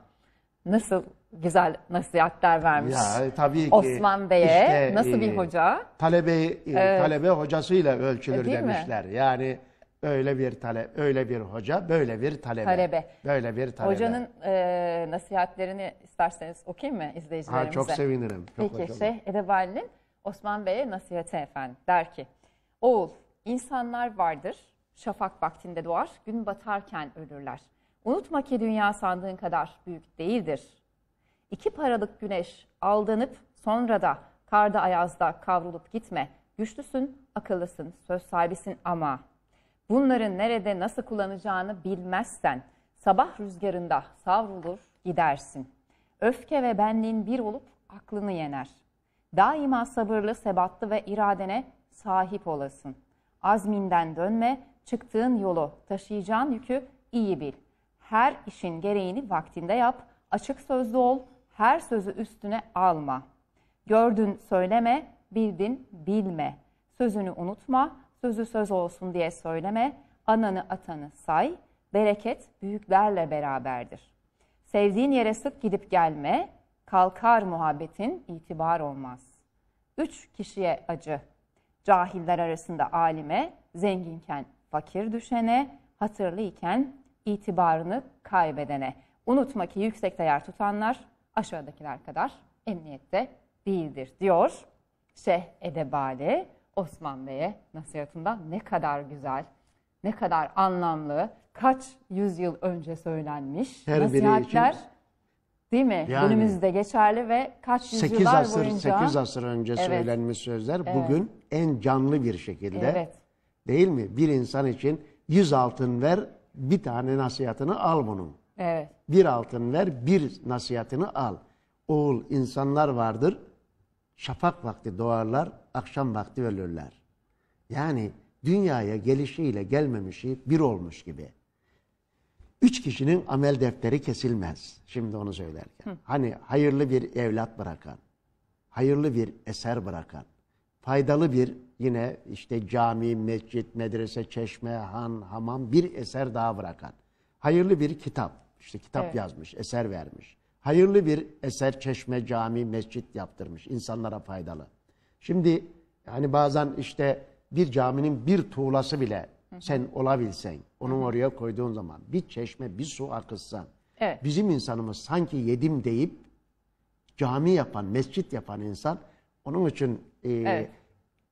Nasıl güzel nasihatler vermiş. Ya, e, tabii ki. Osman Bey'e işte, nasıl e, bir hoca? Talebe evet. Ee, talebe hocasıyla ölçülür e, Değil demişler. Mi? Yani öyle bir tale öyle bir hoca, böyle bir talebe. talebe. Böyle bir talebe. Hocanın e, nasihatlerini isterseniz okuyayım mı izleyicilerimize? Ha, çok sevinirim. Çok Peki hocam. Şeyh Edebali'nin Osman Bey'e nasihati efendim. Der ki, oğul insanlar vardır, şafak vaktinde doğar, gün batarken ölürler. Unutma ki dünya sandığın kadar büyük değildir İki paralık güneş aldanıp sonra da karda ayazda kavrulup gitme. Güçlüsün, akıllısın, söz sahibisin ama bunları nerede nasıl kullanacağını bilmezsen sabah rüzgarında savrulur gidersin. Öfke ve benliğin bir olup aklını yener. Daima sabırlı, sebatlı ve iradene sahip olasın. Azminden dönme, çıktığın yolu, taşıyacağın yükü iyi bil. Her işin gereğini vaktinde yap, açık sözlü ol, her sözü üstüne alma. Gördün söyleme, bildin bilme. Sözünü unutma, sözü söz olsun diye söyleme. Ananı atanı say, bereket büyüklerle beraberdir. Sevdiğin yere sık gidip gelme, kalkar muhabbetin itibar olmaz. Üç kişiye acı. Cahiller arasında alime, zenginken fakir düşene, hatırlıyken itibarını kaybedene. Unutma ki yüksek yer tutanlar aşağıdakiler kadar emniyette değildir diyor. Şeyh Edebali Osman Bey'e nasihatında ne kadar güzel, ne kadar anlamlı, kaç yüzyıl önce söylenmiş Her nasihatler değil mi? Yani, Günümüzde geçerli ve kaç yüzyıllar asır, boyunca. 8 asır önce evet, söylenmiş sözler evet. bugün en canlı bir şekilde evet. değil mi? Bir insan için 100 altın ver bir tane nasihatını al bunun. Evet. Bir altın ver, bir nasihatini al. Oğul insanlar vardır. Şafak vakti doğarlar, akşam vakti ölürler. Yani dünyaya gelişiyle gelmemişi bir olmuş gibi. Üç kişinin amel defteri kesilmez. Şimdi onu söylerken. Hı. Hani hayırlı bir evlat bırakan, hayırlı bir eser bırakan, faydalı bir yine işte cami, mescit, medrese, çeşme, han, hamam bir eser daha bırakan, hayırlı bir kitap, işte kitap evet. yazmış, eser vermiş. Hayırlı bir eser, çeşme, cami, mescit yaptırmış. insanlara faydalı. Şimdi hani bazen işte bir caminin bir tuğlası bile sen olabilsen, onu oraya koyduğun zaman bir çeşme, bir su akıtsan, evet. bizim insanımız sanki yedim deyip cami yapan, mescit yapan insan, onun için e, evet.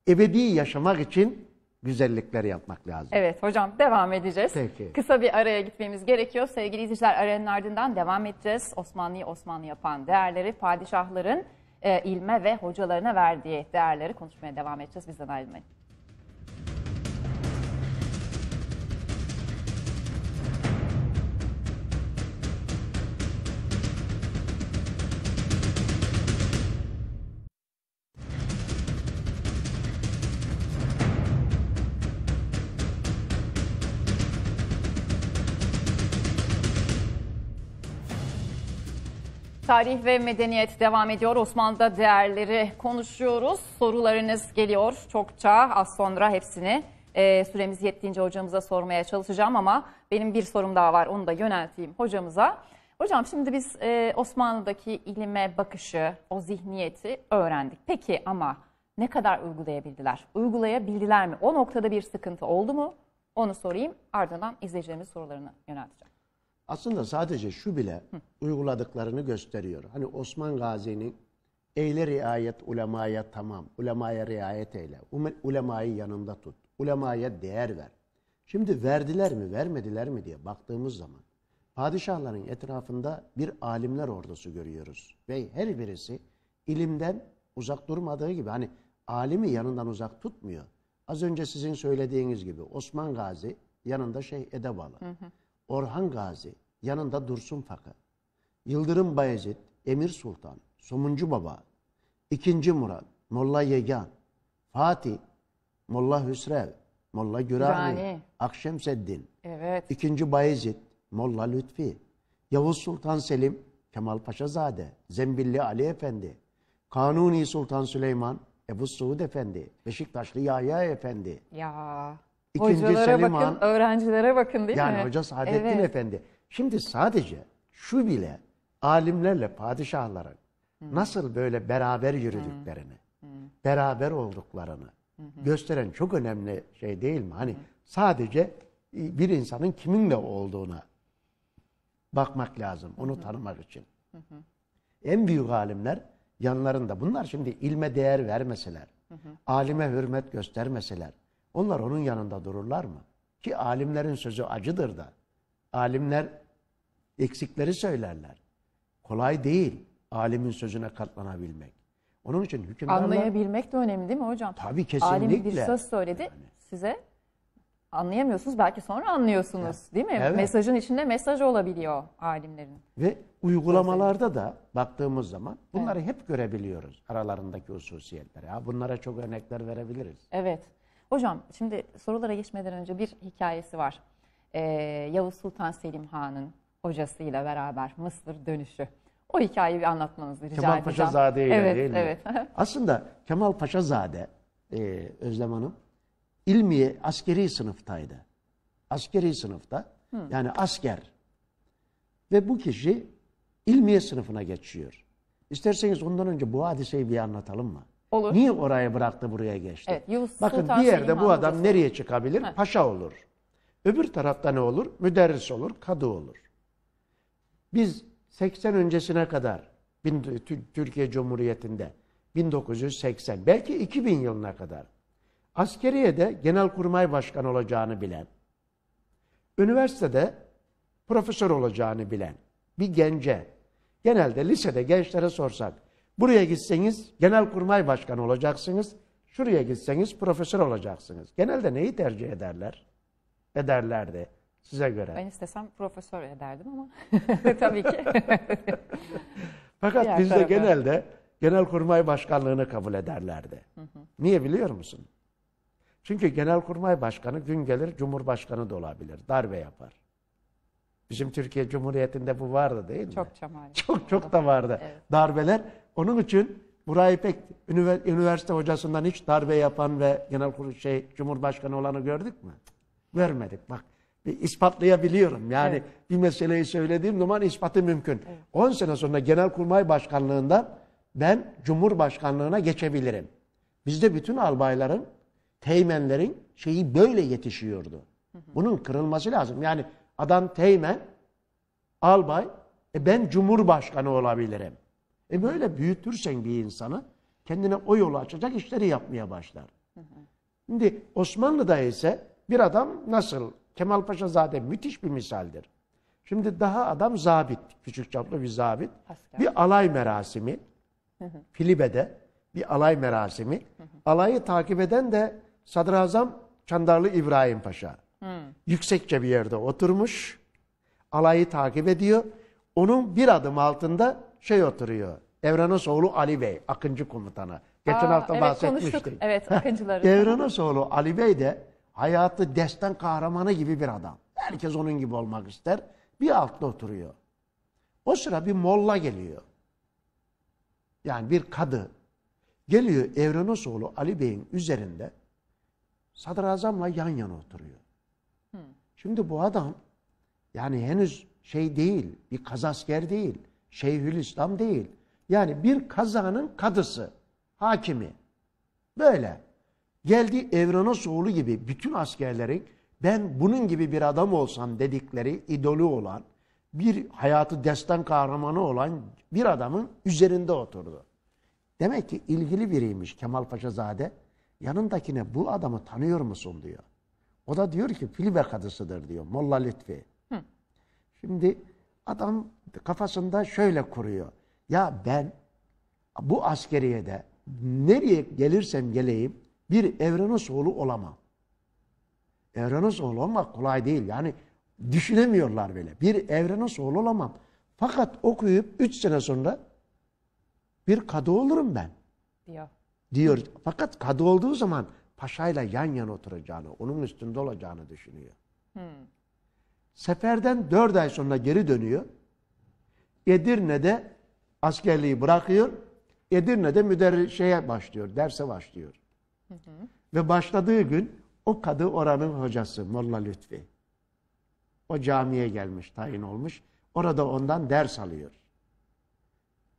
ebedi yaşamak için güzellikler yapmak lazım. Evet hocam devam edeceğiz. Peki. Kısa bir araya gitmemiz gerekiyor. Sevgili izleyiciler aranın ardından devam edeceğiz. Osmanlı'yı Osmanlı yapan değerleri padişahların e, ilme ve hocalarına verdiği değerleri konuşmaya devam edeceğiz. Bizden ayrılmayın. Tarih ve medeniyet devam ediyor. Osmanlı'da değerleri konuşuyoruz. Sorularınız geliyor çokça. Az sonra hepsini e, süremiz yettiğince hocamıza sormaya çalışacağım ama benim bir sorum daha var. Onu da yönelteyim hocamıza. Hocam şimdi biz e, Osmanlı'daki ilime bakışı, o zihniyeti öğrendik. Peki ama ne kadar uygulayabildiler? Uygulayabildiler mi? O noktada bir sıkıntı oldu mu? Onu sorayım. Ardından izleyicilerimiz sorularını yönelteceğim. Aslında sadece şu bile uyguladıklarını gösteriyor. Hani Osman Gazi'nin eyle riayet ulemaya tamam, ulemaya riayet eyle, ulemayı yanında tut, ulemaya değer ver. Şimdi verdiler mi, vermediler mi diye baktığımız zaman padişahların etrafında bir alimler ordusu görüyoruz. Ve her birisi ilimden uzak durmadığı gibi hani alimi yanından uzak tutmuyor. Az önce sizin söylediğiniz gibi Osman Gazi yanında şey Edebalı. Hı hı. Orhan Gazi, yanında Dursun Fakı, Yıldırım Bayezid, Emir Sultan, Somuncu Baba, İkinci Murat, Molla Yegan, Fatih, Molla Hüsrev, Molla Gürani, Akşemseddin, evet. İkinci Bayezid, Molla Lütfi, Yavuz Sultan Selim, Kemal Paşazade, Zembilli Ali Efendi, Kanuni Sultan Süleyman, Ebu Suud Efendi, Beşiktaşlı Yahya Efendi. Ya. İkinci Hocalara Selim bakın, Han. öğrencilere bakın değil yani mi? Yani Hoca Saadettin evet. Efendi. Şimdi sadece şu bile alimlerle padişahların Hı. nasıl böyle beraber yürüdüklerini, Hı. Hı. beraber olduklarını Hı. gösteren çok önemli şey değil mi? Hani Hı. sadece e, bir insanın kiminle olduğuna bakmak lazım. Onu tanımak için. Hı hı. En büyük alimler yanlarında. Bunlar şimdi ilme değer vermeseler, hı hı. alime hürmet göstermeseler, onlar onun yanında dururlar mı? Ki alimlerin sözü acıdır da. Alimler eksikleri söylerler. Kolay değil alimin sözüne katlanabilmek. Onun için hükümdarlar... Anlayabilmek de önemli değil mi hocam? Tabii kesinlikle. Alim bir söz söyledi yani. size anlayamıyorsunuz belki sonra anlıyorsunuz evet. değil mi? Evet. Mesajın içinde mesaj olabiliyor alimlerin. Ve uygulamalarda da baktığımız zaman bunları evet. hep görebiliyoruz aralarındaki hususiyetleri. ya bunlara çok örnekler verebiliriz. Evet. Hocam şimdi sorulara geçmeden önce bir hikayesi var. Ee, Yavuz Sultan Selim Han'ın hocasıyla beraber Mısır dönüşü. O hikayeyi bir anlatmanızı rica edeceğim. Kemal Paşa Zade ile evet, değil mi? Evet. Aslında Kemal Paşazade, e, Özlem Hanım, ilmiye askeri sınıftaydı. Askeri sınıfta, Hı. yani asker. Ve bu kişi ilmiye sınıfına geçiyor. İsterseniz ondan önce bu hadiseyi bir anlatalım mı? Olur. Niye oraya bıraktı buraya geçti? Evet, Yavuz Bakın Sultan bir yerde Selim bu adam nereye çıkabilir? Ha. Paşa olur. Öbür tarafta ne olur? Müderris olur, kadı olur. Biz 80 öncesine kadar Türkiye Cumhuriyeti'nde 1980 belki 2000 yılına kadar askeriyede genelkurmay başkanı olacağını bilen, üniversitede profesör olacağını bilen bir gence genelde lisede gençlere sorsak Buraya gitseniz genel kurmay başkanı olacaksınız. Şuraya gitseniz profesör olacaksınız. Genelde neyi tercih ederler? Ederlerdi size göre. Ben istesem profesör ederdim ama tabii ki. Fakat bizde genelde genel kurmay başkanlığını kabul ederlerdi. Hı hı. Niye biliyor musun? Çünkü genel kurmay başkanı gün gelir cumhurbaşkanı da olabilir. Darbe yapar. Bizim Türkiye Cumhuriyeti'nde bu vardı değil mi? Çok çamari. Çok çok da vardı. Evet. Darbeler onun için burayı pek üniversite hocasından hiç darbe yapan ve genel kurul şey cumhurbaşkanı olanı gördük mü? Vermedik. bak. Bir ispatlayabiliyorum. Yani evet. bir meseleyi söylediğim zaman ispatı mümkün. Evet. sene sonra Genelkurmay başkanlığında ben Cumhurbaşkanlığına geçebilirim. Bizde bütün albayların, teğmenlerin şeyi böyle yetişiyordu. Hı hı. Bunun kırılması lazım. Yani adam teğmen, albay, e ben Cumhurbaşkanı olabilirim. E böyle büyütürsen bir insanı kendine o yolu açacak işleri yapmaya başlar. Şimdi Osmanlı'da ise bir adam nasıl? Kemal Paşa Zade müthiş bir misaldir. Şimdi daha adam zabit, küçük çaplı bir zabit. Asker. Bir alay merasimi, Filibe'de bir alay merasimi. Alayı takip eden de Sadrazam Çandarlı İbrahim Paşa. Hmm. Yüksekçe bir yerde oturmuş, alayı takip ediyor. Onun bir adım altında şey oturuyor. Evrenos oğlu Ali Bey, Akıncı komutanı. Geçen Aa, hafta evet, bahsetmiştik. Konuştuk. Evet, Akıncıları. Evrenos oğlu Ali Bey de hayatı destan kahramanı gibi bir adam. Herkes onun gibi olmak ister. Bir altta oturuyor. O sıra bir molla geliyor. Yani bir kadı. Geliyor Evrenosoğlu Ali Bey'in üzerinde sadrazamla yan yana oturuyor. Hmm. Şimdi bu adam yani henüz şey değil, bir kazasker değil. Şeyhülislam değil. Yani bir kazanın kadısı, hakimi. Böyle. Geldi Evrenos oğlu gibi bütün askerlerin ben bunun gibi bir adam olsam dedikleri idolü olan, bir hayatı destan kahramanı olan bir adamın üzerinde oturdu. Demek ki ilgili biriymiş Kemal Paşazade. Yanındakine bu adamı tanıyor musun diyor. O da diyor ki Filibe kadısıdır diyor Molla Lütfi. Hı. Şimdi Adam kafasında şöyle kuruyor. Ya ben bu askeriyede nereye gelirsem geleyim bir evrenos Evrenosoğlu olamam. Evrenosoğlu olmak kolay değil. Yani düşünemiyorlar bile. Bir evrenos Evrenosoğlu olamam. Fakat okuyup 3 sene sonra bir kadı olurum ben. Diyor. Diyor. Fakat kadı olduğu zaman paşayla yan yana oturacağını, onun üstünde olacağını düşünüyor. Hmm. Seferden dört ay sonra geri dönüyor. Edirne'de askerliği bırakıyor. Edirne'de müderri şeye başlıyor, derse başlıyor. Hı hı. Ve başladığı gün o kadı oranın hocası Molla Lütfi. O camiye gelmiş, tayin olmuş. Orada ondan ders alıyor.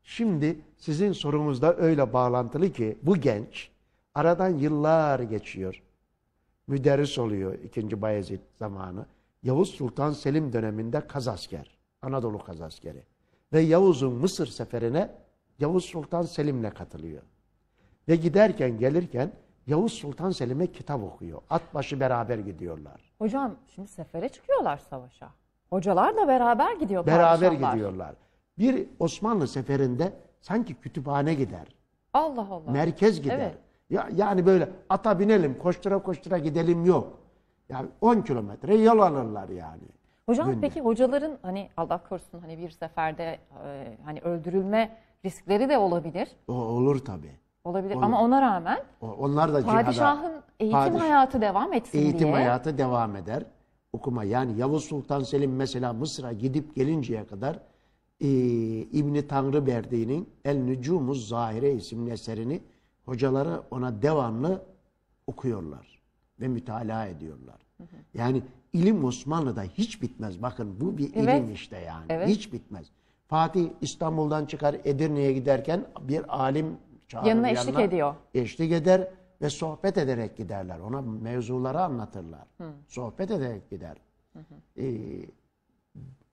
Şimdi sizin sorunuzda öyle bağlantılı ki bu genç aradan yıllar geçiyor. Müderris oluyor ikinci Bayezid zamanı. Yavuz Sultan Selim döneminde kazasker, Anadolu kazaskeri ve Yavuz'un Mısır seferine Yavuz Sultan Selim'le katılıyor. Ve giderken gelirken Yavuz Sultan Selim'e kitap okuyor. Atbaşı beraber gidiyorlar. Hocam şimdi sefere çıkıyorlar savaşa. Hocalar da beraber gidiyor. Beraber gidiyorlar. Bir Osmanlı seferinde sanki kütüphane gider. Allah Allah. Merkez gider. Evet. Ya, yani böyle ata binelim koştura koştura gidelim yok. Yani 10 kilometre yol alırlar yani. Hocam günde. peki hocaların hani Allah korusun hani bir seferde e, hani öldürülme riskleri de olabilir. O, olur tabii. Olabilir olur. ama ona rağmen o, onlar da padişahın cihada, eğitim padiş hayatı devam etsin eğitim diye. Eğitim hayatı devam eder. Okuma yani Yavuz Sultan Selim mesela Mısır'a gidip gelinceye kadar e, İbni Tanrıberdi'nin El Nücumuz Zahire isimli eserini hocaları ona devamlı okuyorlar ve mütalaa ediyorlar. Yani ilim Osmanlı'da hiç bitmez. Bakın bu bir evet. ilim işte yani. Evet. Hiç bitmez. Fatih İstanbul'dan çıkar Edirne'ye giderken bir alim çağırır. Yanına eşlik yanına, ediyor. Eşlik eder ve sohbet ederek giderler. Ona mevzuları anlatırlar. Hı. Sohbet ederek gider. Hı hı. Ee,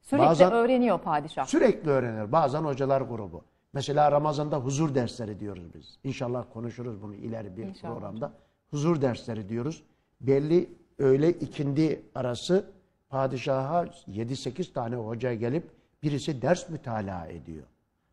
sürekli bazen, öğreniyor padişah. Sürekli öğrenir. Bazen hocalar grubu. Mesela Ramazan'da huzur dersleri diyoruz biz. İnşallah konuşuruz bunu ileri bir İnşallah. programda. Huzur dersleri diyoruz belli öğle ikindi arası padişaha 7-8 tane hoca gelip birisi ders mütalaa ediyor.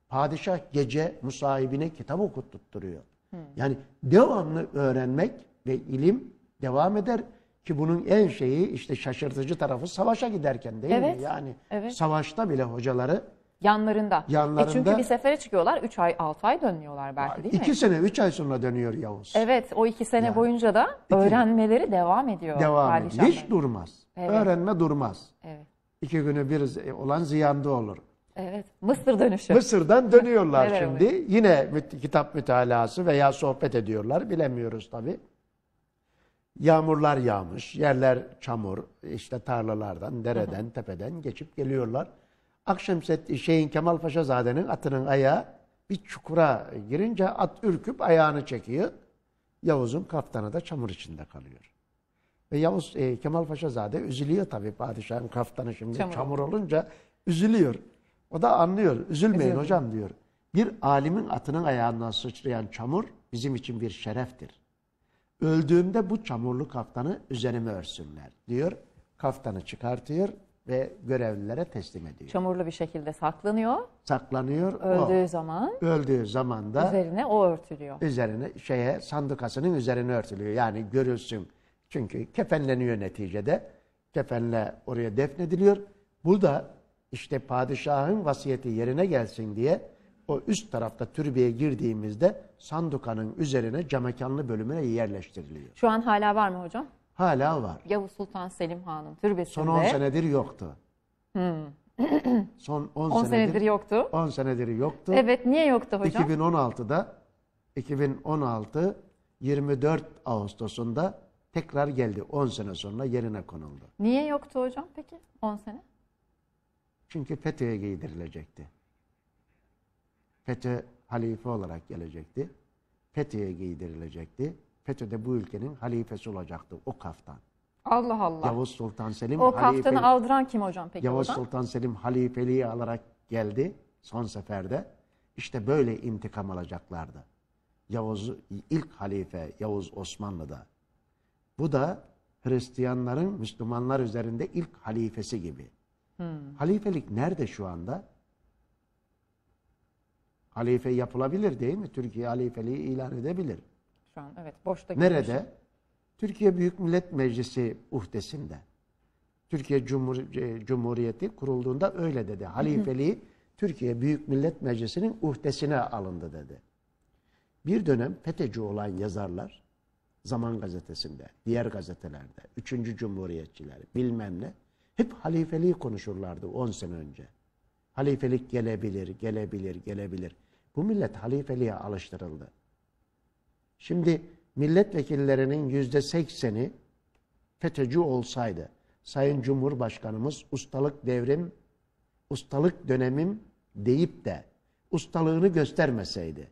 Padişah gece musahibine kitap okutturuyor. Hmm. Yani devamlı öğrenmek ve ilim devam eder ki bunun en şeyi işte şaşırtıcı tarafı savaşa giderken değil evet. mi? Yani evet. savaşta bile hocaları Yanlarında. Yanlarında. E çünkü bir sefere çıkıyorlar 3 ay 6 ay dönüyorlar belki değil mi? 2 sene 3 ay sonra dönüyor Yavuz. Evet o 2 sene yani. boyunca da iki. öğrenmeleri devam ediyor. Devam ediyor. Hiç durmaz. Evet. Öğrenme durmaz. Evet. İki günü bir e, olan ziyanda olur. Evet. Mısır dönüşü. Mısır'dan dönüyorlar şimdi. Yine kitap mütalası veya sohbet ediyorlar. Bilemiyoruz tabi. Yağmurlar yağmış. Yerler çamur. işte tarlalardan, dereden, tepeden geçip geliyorlar. Akşemset şeyin Kemal Zade'nin atının ayağı bir çukura girince at ürküp ayağını çekiyor. Yavuz'un kaftanı da çamur içinde kalıyor. Ve Yavuz e, Kemal Paşazade üzülüyor tabii padişahın kaftanı şimdi çamur, çamur olunca üzülüyor. O da anlıyor. Üzülmeyin Üzülüyor. hocam diyor. Bir alimin atının ayağından sıçrayan çamur bizim için bir şereftir. Öldüğümde bu çamurlu kaftanı üzerime örsünler diyor. Kaftanı çıkartıyor ve görevlilere teslim ediyor. Çamurlu bir şekilde saklanıyor. Saklanıyor. Öldüğü o. zaman. Öldüğü zaman da. Üzerine o örtülüyor. Üzerine şeye sandıkasının üzerine örtülüyor. Yani görülsün. Çünkü kefenleniyor neticede. Kefenle oraya defnediliyor. Bu da işte padişahın vasiyeti yerine gelsin diye o üst tarafta türbeye girdiğimizde sandukanın üzerine camekanlı bölümüne yerleştiriliyor. Şu an hala var mı hocam? Hala var. Yavuz Sultan Selim Han'ın türbesinde. Son 10 senedir yoktu. Hmm. Son 10, 10 senedir, senedir yoktu. 10 senedir yoktu. Evet niye yoktu hocam? 2016'da 2016 24 Ağustos'unda tekrar geldi. 10 sene sonra yerine konuldu. Niye yoktu hocam peki 10 sene? Çünkü FETÖ'ye giydirilecekti. FETÖ halife olarak gelecekti. FETÖ'ye giydirilecekti de bu ülkenin halifesi olacaktı o kaftan. Allah Allah. Yavuz Sultan Selim O kaftanı aldıran kim hocam peki? Yavuz oradan? Sultan Selim halifeliği alarak geldi son seferde. İşte böyle intikam alacaklardı. Yavuz ilk halife Yavuz Osmanlı'da. Bu da Hristiyanların Müslümanlar üzerinde ilk halifesi gibi. Hmm. Halifelik nerede şu anda? Halife yapılabilir değil mi? Türkiye halifeliği ilan edebilir. Şu an evet boşta. Nerede? Türkiye Büyük Millet Meclisi uhdesinde. Türkiye Cumhur e, Cumhuriyeti kurulduğunda öyle dedi. Halifeliği Türkiye Büyük Millet Meclisi'nin uhdesine alındı dedi. Bir dönem FETÖ'cü olan yazarlar Zaman Gazetesi'nde, diğer gazetelerde, üçüncü Cumhuriyetçiler bilmem ne hep halifeliği konuşurlardı 10 sene önce. Halifelik gelebilir, gelebilir, gelebilir. Bu millet halifeliğe alıştırıldı. Şimdi milletvekillerinin yüzde sekseni FETÖ'cü olsaydı Sayın Cumhurbaşkanımız ustalık devrim, ustalık dönemim deyip de ustalığını göstermeseydi.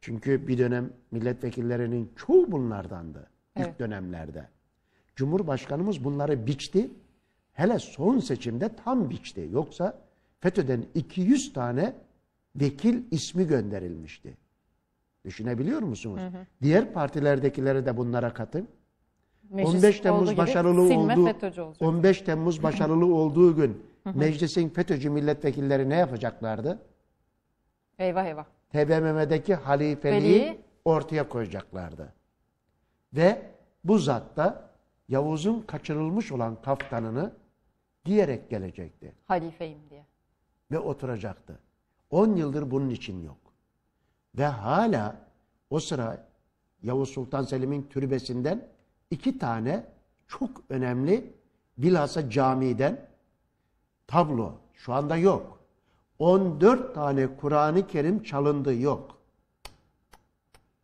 Çünkü bir dönem milletvekillerinin çoğu bunlardandı evet. ilk dönemlerde. Cumhurbaşkanımız bunları biçti. Hele son seçimde tam biçti. Yoksa FETÖ'den 200 tane vekil ismi gönderilmişti. Düşünebiliyor musunuz? Hı hı. Diğer partilerdekileri de bunlara katın. Meclis 15 Temmuz başarılı olduğu 15 Temmuz başarılı olduğu gün hı hı. meclisin FETÖ'cü milletvekilleri ne yapacaklardı? Eyvah eyvah. TBMM'deki halifeliği Veli... ortaya koyacaklardı. Ve bu da Yavuz'un kaçırılmış olan kaftanını giyerek gelecekti. Halifeyim diye. Ve oturacaktı. 10 yıldır bunun için yok. Ve hala o sıra Yavuz Sultan Selim'in türbesinden iki tane çok önemli bilhassa camiden tablo şu anda yok. 14 tane Kur'an-ı Kerim çalındı yok.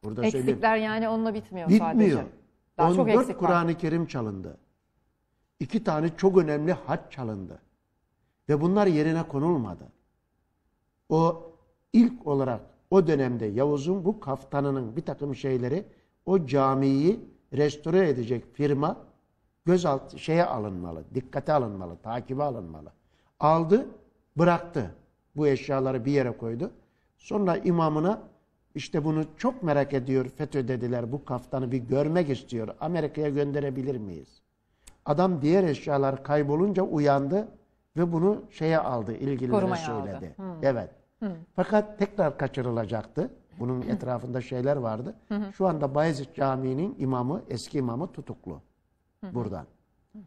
Burada Eksikler söyleyeyim. yani onunla bitmiyor, bitmiyor. sadece. Daha 14 Kur'an-ı Kerim çalındı. İki tane çok önemli haç çalındı. Ve bunlar yerine konulmadı. O ilk olarak o dönemde Yavuz'un bu kaftanının bir takım şeyleri o camiyi restore edecek firma gözaltı şeye alınmalı, dikkate alınmalı, takibe alınmalı. Aldı, bıraktı. Bu eşyaları bir yere koydu. Sonra imamına işte bunu çok merak ediyor FETÖ dediler bu kaftanı bir görmek istiyor. Amerika'ya gönderebilir miyiz? Adam diğer eşyalar kaybolunca uyandı ve bunu şeye aldı ilgililere söyledi. Aldı. Hmm. Evet. Fakat tekrar kaçırılacaktı. Bunun etrafında şeyler vardı. Hı hı. Şu anda Bayezid Camii'nin imamı, eski imamı tutuklu. Buradan.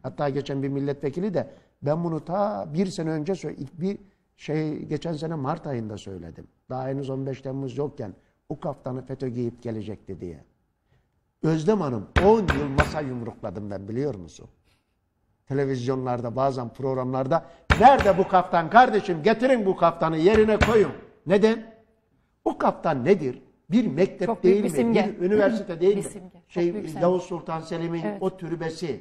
Hatta geçen bir milletvekili de ben bunu ta bir sene önce ilk bir şey geçen sene Mart ayında söyledim. Daha henüz 15 Temmuz yokken o kaftanı FETÖ giyip gelecekti diye. Özlem Hanım 10 yıl masa yumrukladım ben biliyor musun? Televizyonlarda bazen programlarda Nerede bu kaftan? Kardeşim getirin bu kaftanı yerine koyun. Neden? O kaftan nedir? Bir mektep Çok değil bir mi? Simge. Bir üniversite değil bir mi? Şey, Yavuz Sultan Selim'in evet. o türbesi.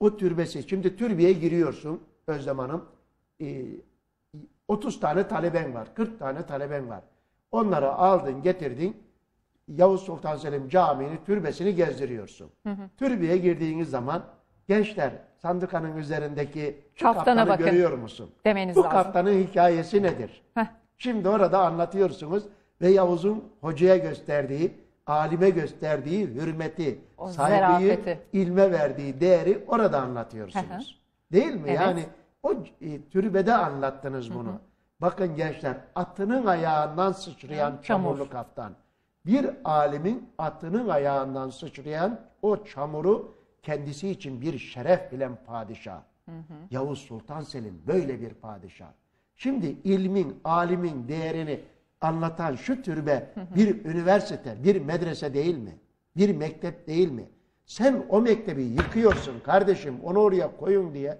O türbesi. Şimdi türbeye giriyorsun Özlem Hanım. Ee, 30 tane taleben var. 40 tane taleben var. Onları aldın getirdin. Yavuz Sultan Selim Camii'ni, türbesini gezdiriyorsun. Hı hı. Türbeye girdiğiniz zaman gençler sandıkanın üzerindeki şu Kaftana kaptanı bakın. görüyor musun? Demeniz Bu lazım. kaptanın hikayesi nedir? Heh. Şimdi orada anlatıyorsunuz ve Yavuz'un hocaya gösterdiği, alime gösterdiği hürmeti, O saygıyı, ilme verdiği değeri orada anlatıyorsunuz. Değil mi? Evet. Yani o e, türbede anlattınız bunu. Bakın gençler, atının ayağından sıçrayan Çamur. çamurlu kaftan. Bir alimin atının ayağından sıçrayan o çamuru kendisi için bir şeref bilen padişah. Hı hı. Yavuz Sultan Selim böyle bir padişah. Şimdi ilmin, alimin değerini anlatan şu türbe hı hı. bir üniversite, bir medrese değil mi? Bir mektep değil mi? Sen o mektebi yıkıyorsun kardeşim onu oraya koyun diye.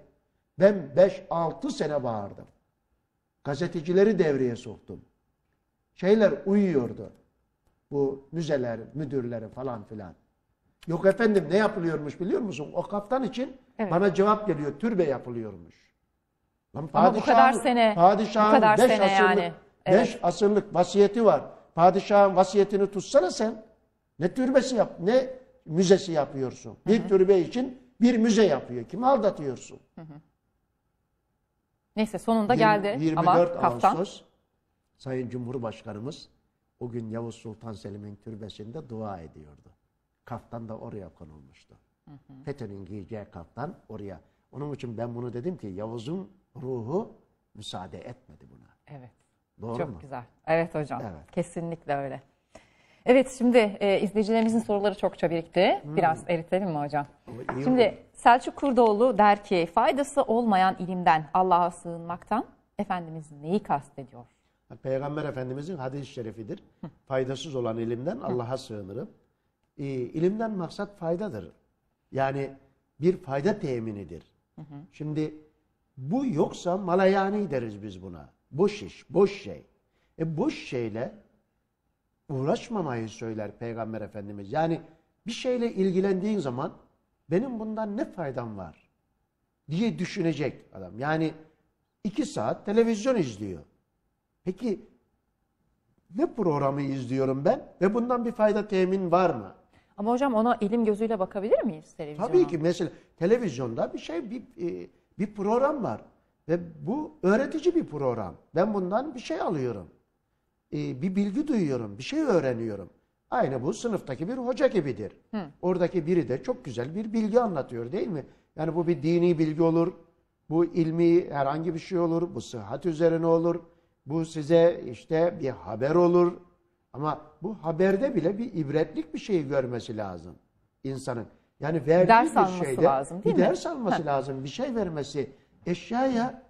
Ben 5-6 sene bağırdım. Gazetecileri devreye soktum. Şeyler uyuyordu. Bu müzeler, müdürleri falan filan. Yok efendim ne yapılıyormuş biliyor musun? O kaftan için evet. bana cevap geliyor. Türbe yapılıyormuş. Lan Ama bu kadar sene, padişahın kadar beş sene asırlık, yani. Evet. Beş asırlık vasiyeti var. Padişahın vasiyetini tutsana sen. Ne türbesi yap, ne müzesi yapıyorsun. Bir hı hı. türbe için bir müze yapıyor. Kimi aldatıyorsun? Hı hı. Neyse sonunda 20, geldi 24 ama Ağustos kaftan. Sayın Cumhurbaşkanımız o gün Yavuz Sultan Selim'in türbesinde dua ediyordu. Kaftan da oraya konulmuştu. FETÖ'nün giyeceği kaftan oraya. Onun için ben bunu dedim ki Yavuz'un ruhu müsaade etmedi buna. Evet. Doğru Çok mu? Çok güzel. Evet hocam. Evet. Kesinlikle öyle. Evet şimdi e, izleyicilerimizin soruları çokça birikti. Hmm. Biraz eritelim mi hocam? İyi Şimdi oldu. Selçuk Kurdoğlu der ki faydası olmayan ilimden Allah'a sığınmaktan Efendimiz neyi kastediyor? Peygamber Efendimizin hadis-i şerifidir. Faydasız olan ilimden Allah'a sığınırım e, ilimden maksat faydadır. Yani bir fayda teminidir. Hı hı. Şimdi bu yoksa malayani deriz biz buna. Boş iş, boş şey. E boş şeyle uğraşmamayı söyler Peygamber Efendimiz. Yani bir şeyle ilgilendiğin zaman benim bundan ne faydam var diye düşünecek adam. Yani iki saat televizyon izliyor. Peki ne programı izliyorum ben ve bundan bir fayda temin var mı? Ama hocam ona ilim gözüyle bakabilir miyiz televizyona? Tabii ki mesela televizyonda bir şey bir e, bir program var ve bu öğretici bir program. Ben bundan bir şey alıyorum. E, bir bilgi duyuyorum, bir şey öğreniyorum. Aynı bu sınıftaki bir hoca gibidir. Hı. Oradaki biri de çok güzel bir bilgi anlatıyor değil mi? Yani bu bir dini bilgi olur. Bu ilmi herhangi bir şey olur. Bu sıhhat üzerine olur. Bu size işte bir haber olur ama bu haberde bile bir ibretlik bir şeyi görmesi lazım insanın. Yani verdiği ders bir şeyde lazım, bir mi? ders alması lazım, bir şey vermesi. Eşyaya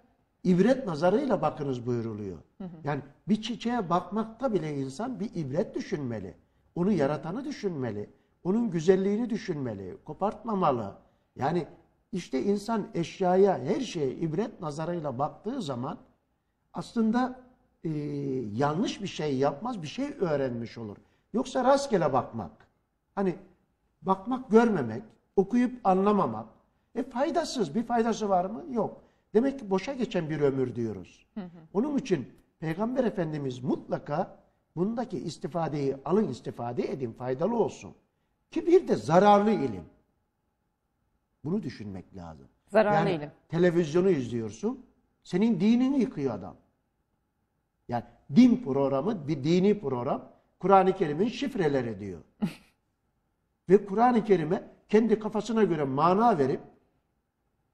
ibret nazarıyla bakınız buyuruluyor. Yani bir çiçeğe bakmakta bile insan bir ibret düşünmeli. Onu yaratanı düşünmeli. Onun güzelliğini düşünmeli. Kopartmamalı. Yani işte insan eşyaya, her şeye ibret nazarıyla baktığı zaman aslında e, yanlış bir şey yapmaz, bir şey öğrenmiş olur. Yoksa rastgele bakmak. Hani bakmak görmemek, okuyup anlamamak. E faydasız. Bir faydası var mı? Yok. Demek ki boşa geçen bir ömür diyoruz. Hı hı. Onun için Peygamber Efendimiz mutlaka bundaki istifadeyi alın istifade edin faydalı olsun. Ki bir de zararlı ilim. Bunu düşünmek lazım. Zararlı yani, ilim. Televizyonu izliyorsun. Senin dinini yıkıyor adam. Yani din programı bir dini program Kur'an-ı Kerim'in şifreleri diyor. Ve Kur'an-ı Kerim'e kendi kafasına göre mana verip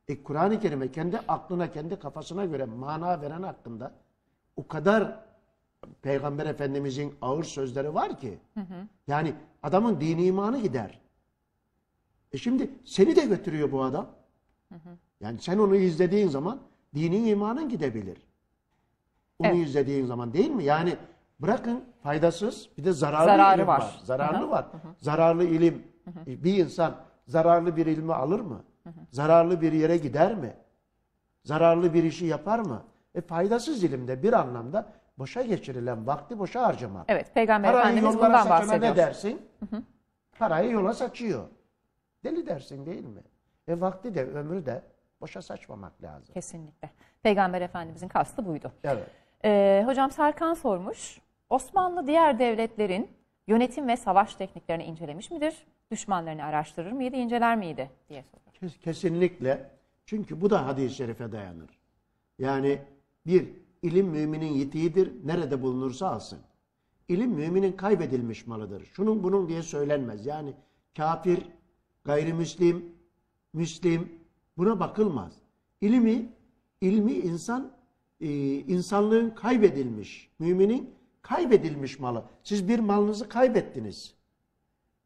e Kur'an-ı Kerim'e kendi aklına, kendi kafasına göre mana veren hakkında o kadar Peygamber Efendimizin ağır sözleri var ki. Hı hı. Yani adamın dini imanı gider. E şimdi seni de götürüyor bu adam. Hı hı. Yani sen onu izlediğin zaman dini imanın gidebilir. Onu Evet. izlediğin zaman değil mi? Yani bırakın faydasız bir de zararlı Zararı ilim var. var. Zararlı var. Zararlı ilim. Bir insan zararlı bir ilmi alır mı? Zararlı bir yere gider mi? Zararlı bir işi yapar mı? E faydasız ilimde bir anlamda boşa geçirilen vakti boşa harcamak. Evet, Peygamber Parayı Efendimiz yollara bundan saçana ne dersin? Parayı yola saçıyor. Deli dersin değil mi? E vakti de ömrü de boşa saçmamak lazım. Kesinlikle. Peygamber Efendimizin kastı buydu. Evet. Ee, hocam Serkan sormuş. Osmanlı diğer devletlerin yönetim ve savaş tekniklerini incelemiş midir? Düşmanlarını araştırır mıydı, inceler miydi diye soruyor. Kesinlikle. Çünkü bu da hadis-i şerife dayanır. Yani bir, ilim müminin yitiğidir, nerede bulunursa alsın. İlim müminin kaybedilmiş malıdır. Şunun bunun diye söylenmez. Yani kafir, gayrimüslim, müslim buna bakılmaz. İlimi, ilmi insan e, insanlığın kaybedilmiş, müminin kaybedilmiş malı. Siz bir malınızı kaybettiniz.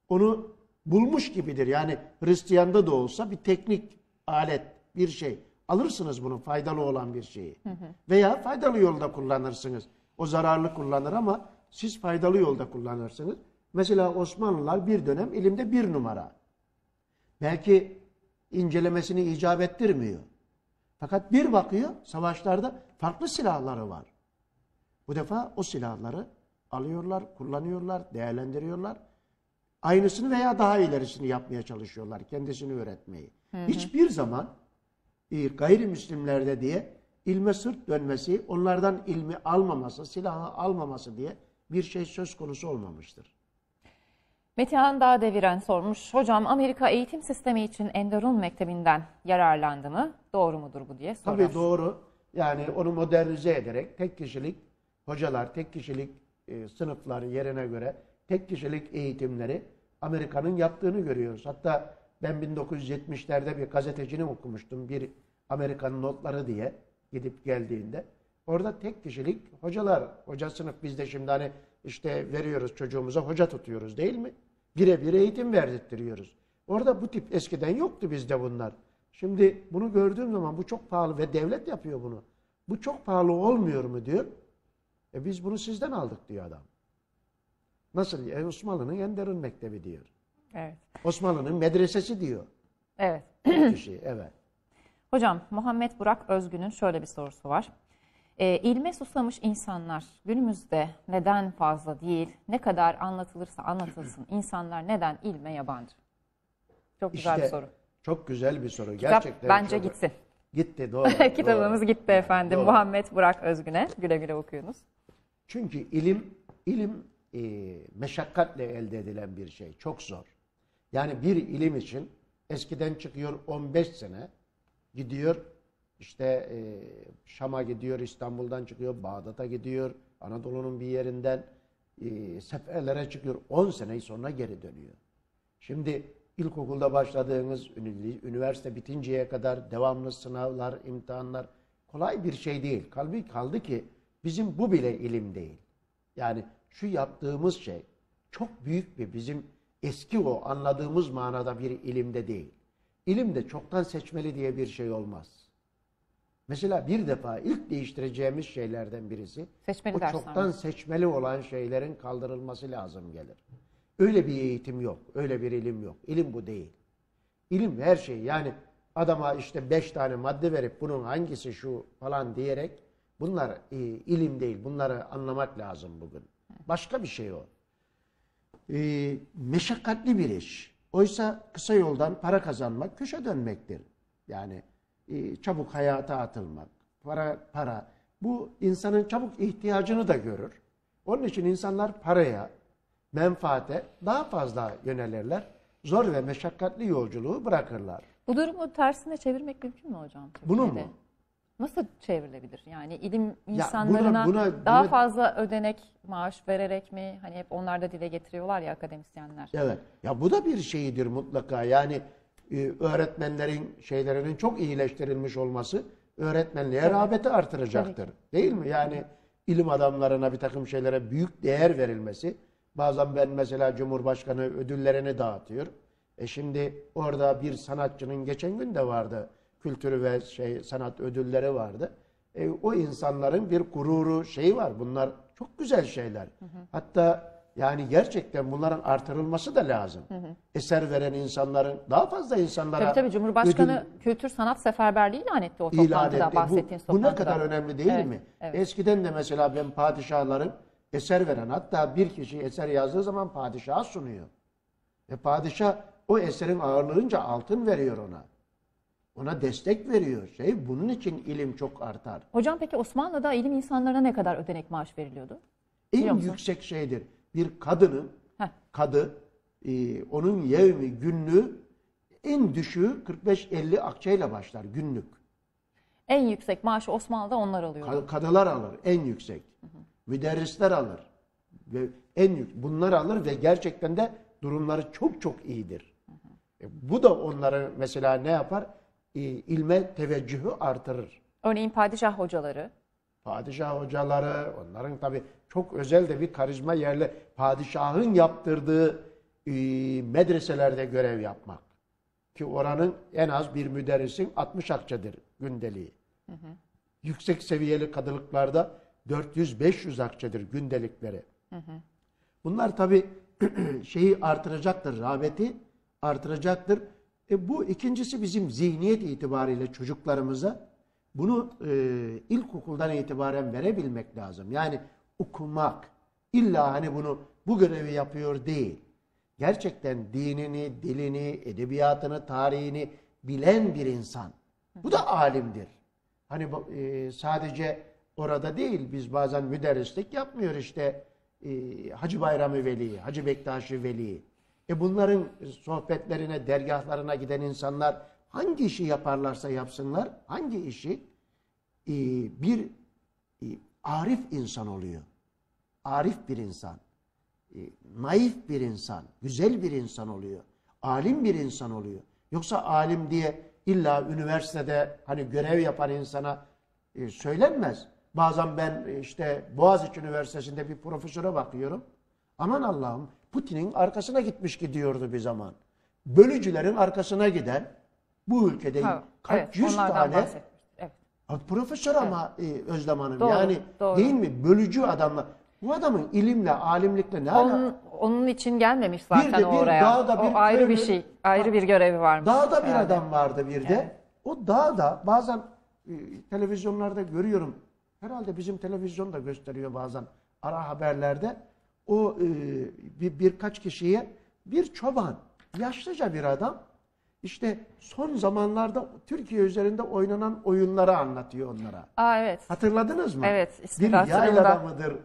Onu bulmuş gibidir. Yani Hristiyan'da da olsa bir teknik alet, bir şey. Alırsınız bunun faydalı olan bir şeyi. Hı hı. Veya faydalı yolda kullanırsınız. O zararlı kullanır ama siz faydalı yolda kullanırsınız. Mesela Osmanlılar bir dönem ilimde bir numara. Belki incelemesini icap ettirmiyor. Fakat bir bakıyor savaşlarda Farklı silahları var. Bu defa o silahları alıyorlar, kullanıyorlar, değerlendiriyorlar. Aynısını veya daha ilerisini yapmaya çalışıyorlar. Kendisini öğretmeyi. Hı hı. Hiçbir zaman gayrimüslimlerde diye ilme sırt dönmesi, onlardan ilmi almaması, silahı almaması diye bir şey söz konusu olmamıştır. Metehan daha deviren sormuş. Hocam Amerika eğitim sistemi için Enderun Mektebi'nden yararlandı mı? Doğru mudur bu diye sorar. Tabii doğru. Yani onu modernize ederek tek kişilik hocalar, tek kişilik e, sınıflar yerine göre tek kişilik eğitimleri Amerika'nın yaptığını görüyoruz. Hatta ben 1970'lerde bir gazetecini okumuştum. Bir Amerikan notları diye gidip geldiğinde. Orada tek kişilik hocalar, hoca sınıf bizde şimdi hani işte veriyoruz çocuğumuza hoca tutuyoruz değil mi? Birebir eğitim verdirtiyoruz. Orada bu tip eskiden yoktu bizde bunlar. Şimdi bunu gördüğüm zaman bu çok pahalı ve devlet yapıyor bunu. Bu çok pahalı olmuyor mu diyor. E biz bunu sizden aldık diyor adam. Nasıl? E Osmanlı'nın en derin mektebi diyor. Evet. Osmanlı'nın medresesi diyor. Evet. kişi, evet. Hocam Muhammed Burak Özgün'ün şöyle bir sorusu var. E, ilme susamış insanlar günümüzde neden fazla değil, ne kadar anlatılırsa anlatılsın insanlar neden ilme yabancı? Çok güzel işte, bir soru. Çok güzel bir soru. Kitap Gerçekten bence çok... gitsin. Gitti doğru. Kitabımız doğru. gitti efendim. Doğru. Muhammed Burak Özgün'e güle güle okuyunuz. Çünkü ilim ilim e, meşakkatle elde edilen bir şey. Çok zor. Yani bir ilim için eskiden çıkıyor 15 sene gidiyor işte e, Şam'a gidiyor, İstanbul'dan çıkıyor, Bağdat'a gidiyor, Anadolu'nun bir yerinden e, seferlere çıkıyor. 10 sene sonra geri dönüyor. Şimdi ilkokulda başladığınız, üniversite bitinceye kadar devamlı sınavlar, imtihanlar kolay bir şey değil. Kalbi kaldı ki bizim bu bile ilim değil. Yani şu yaptığımız şey çok büyük bir bizim eski o anladığımız manada bir ilimde değil. İlimde çoktan seçmeli diye bir şey olmaz. Mesela bir defa ilk değiştireceğimiz şeylerden birisi seçmeli o çoktan seçmeli olan şeylerin kaldırılması lazım gelir. Öyle bir eğitim yok. Öyle bir ilim yok. İlim bu değil. İlim her şey. Yani adama işte beş tane madde verip bunun hangisi şu falan diyerek bunlar e, ilim değil. Bunları anlamak lazım bugün. Başka bir şey o. E, meşakkatli bir iş. Oysa kısa yoldan para kazanmak köşe dönmektir. Yani e, çabuk hayata atılmak. Para para. Bu insanın çabuk ihtiyacını da görür. Onun için insanlar paraya, menfaate daha fazla yönelirler. Zor ve meşakkatli yolculuğu bırakırlar. Bu durumu tersine çevirmek mümkün mü hocam? Türkiye'de? Bunu mu? Nasıl çevrilebilir? Yani ilim insanlarına ya buna, buna, daha buna... fazla ödenek, maaş vererek mi? Hani hep onlar da dile getiriyorlar ya akademisyenler. Evet. Ya bu da bir şeyidir mutlaka. Yani e, öğretmenlerin şeylerinin çok iyileştirilmiş olması öğretmenliğe evet. rağbeti artıracaktır. Evet. Değil mi? Yani ilim adamlarına bir takım şeylere büyük değer verilmesi Bazen ben mesela Cumhurbaşkanı ödüllerini dağıtıyor. E şimdi orada bir sanatçının geçen gün de vardı. Kültürü ve şey sanat ödülleri vardı. E, o insanların bir gururu şeyi var. Bunlar çok güzel şeyler. Hı hı. Hatta yani gerçekten bunların artırılması da lazım. Hı hı. Eser veren insanların daha fazla insanlara Tabii tabii Cumhurbaşkanı ödül, Kültür Sanat Seferberliği ilan etti o toplantıda etti. bahsettiğiniz bu, toplantıda. Bu ne kadar önemli değil evet, mi? Evet. Eskiden de mesela ben padişahların eser veren hatta bir kişi eser yazdığı zaman padişaha sunuyor. Ve padişah o eserin ağırlığınca altın veriyor ona. Ona destek veriyor. Şey bunun için ilim çok artar. Hocam peki Osmanlı'da ilim insanlarına ne kadar ödenek maaş veriliyordu? En yüksek şeydir. Bir kadının Heh. kadı e, onun yevmi günlüğü en düşüğü 45-50 akçeyle başlar günlük. En yüksek maaşı Osmanlı'da onlar alıyor. Kadılar alır en yüksek. Hı hı müderrisler alır. Ve en yük bunlar alır ve gerçekten de durumları çok çok iyidir. E, bu da onları mesela ne yapar? E, ilme teveccühü artırır. Örneğin padişah hocaları. Padişah hocaları, onların tabi çok özel de bir karizma yerli padişahın yaptırdığı e, medreselerde görev yapmak. Ki oranın en az bir müderrisin 60 akçadır gündeliği. Hı hı. Yüksek seviyeli kadılıklarda 400-500 akçedir gündelikleri. Hı hı. Bunlar tabi şeyi artıracaktır, rağbeti artıracaktır. E bu ikincisi bizim zihniyet itibariyle çocuklarımıza bunu e, ilkokuldan itibaren verebilmek lazım. Yani okumak, illa hani bunu bu görevi yapıyor değil. Gerçekten dinini, dilini, edebiyatını, tarihini bilen bir insan. Bu da alimdir. Hani e, sadece Orada değil. Biz bazen müderrislik yapmıyor işte e, Hacı Bayramı Veli, Hacı Bektaşi Veli. E bunların sohbetlerine, dergahlarına giden insanlar hangi işi yaparlarsa yapsınlar, hangi işi e, bir e, arif insan oluyor. Arif bir insan, e, naif bir insan, güzel bir insan oluyor. Alim bir insan oluyor. Yoksa alim diye illa üniversitede hani görev yapan insana e, söylenmez. Bazen ben e, işte Boğaziçi Üniversitesi'nde bir profesöre bakıyorum. Aman Allah'ım Putin'in arkasına gitmiş gidiyordu bir zaman. Bölücülerin arkasına giden bu ülkede ha, kaç evet, yüz tane bahsettim. Profesör ama e, Özlem Hanım doğru, yani doğru. değil mi? Bölücü adamlar. Bu adamın ilimle, alimlikle ne onun, alakası? Onun için gelmemiş zaten bir de bir oraya. Dağda bir o ayrı bir şey, ayrı bir görevi varmış. Dağda bir yani. adam vardı bir de. Evet. O dağda bazen e, televizyonlarda görüyorum Herhalde bizim televizyon da gösteriyor bazen ara haberlerde. O e, bir, birkaç kişiye bir çoban, yaşlıca bir adam işte son zamanlarda Türkiye üzerinde oynanan oyunları anlatıyor onlara. Aa evet. Hatırladınız mı? Evet. Ismi bir yayla adamıdır.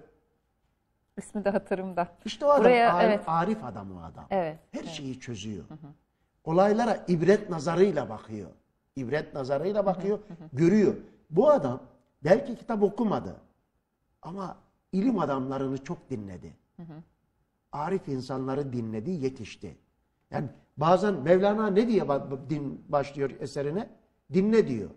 İsmi de hatırımda. İşte o adam Buraya, Arif, evet. Arif adam o adam. Evet. Her evet. şeyi çözüyor. Hı hı. Olaylara ibret nazarıyla bakıyor. İbret nazarıyla bakıyor, hı hı. görüyor. Bu adam Belki kitap okumadı ama ilim adamlarını çok dinledi. Hı hı. Arif insanları dinledi, yetişti. Yani bazen Mevlana ne diye din başlıyor eserine? Dinle diyor.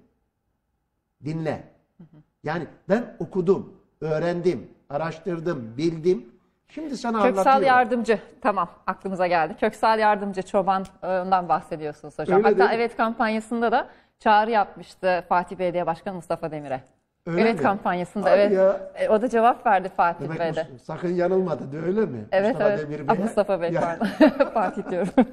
Dinle. Hı hı. Yani ben okudum, öğrendim, araştırdım, bildim. Şimdi sana Köksal anlatıyorum. Köksal yardımcı. Tamam aklımıza geldi. Köksal yardımcı çobandan bahsediyorsunuz hocam. Öyle Hatta evet kampanyasında da çağrı yapmıştı Fatih Belediye Başkanı Mustafa Demir'e. Öyle evet mi? kampanyasında Ay evet. Ya. E, o da cevap verdi Fatih Demek Bey'de. Mus- sakın yanılmadı de öyle mi? Evet Mustafa evet. Demir Bey. Aa, Mustafa Bey pardon. Fatih diyorum.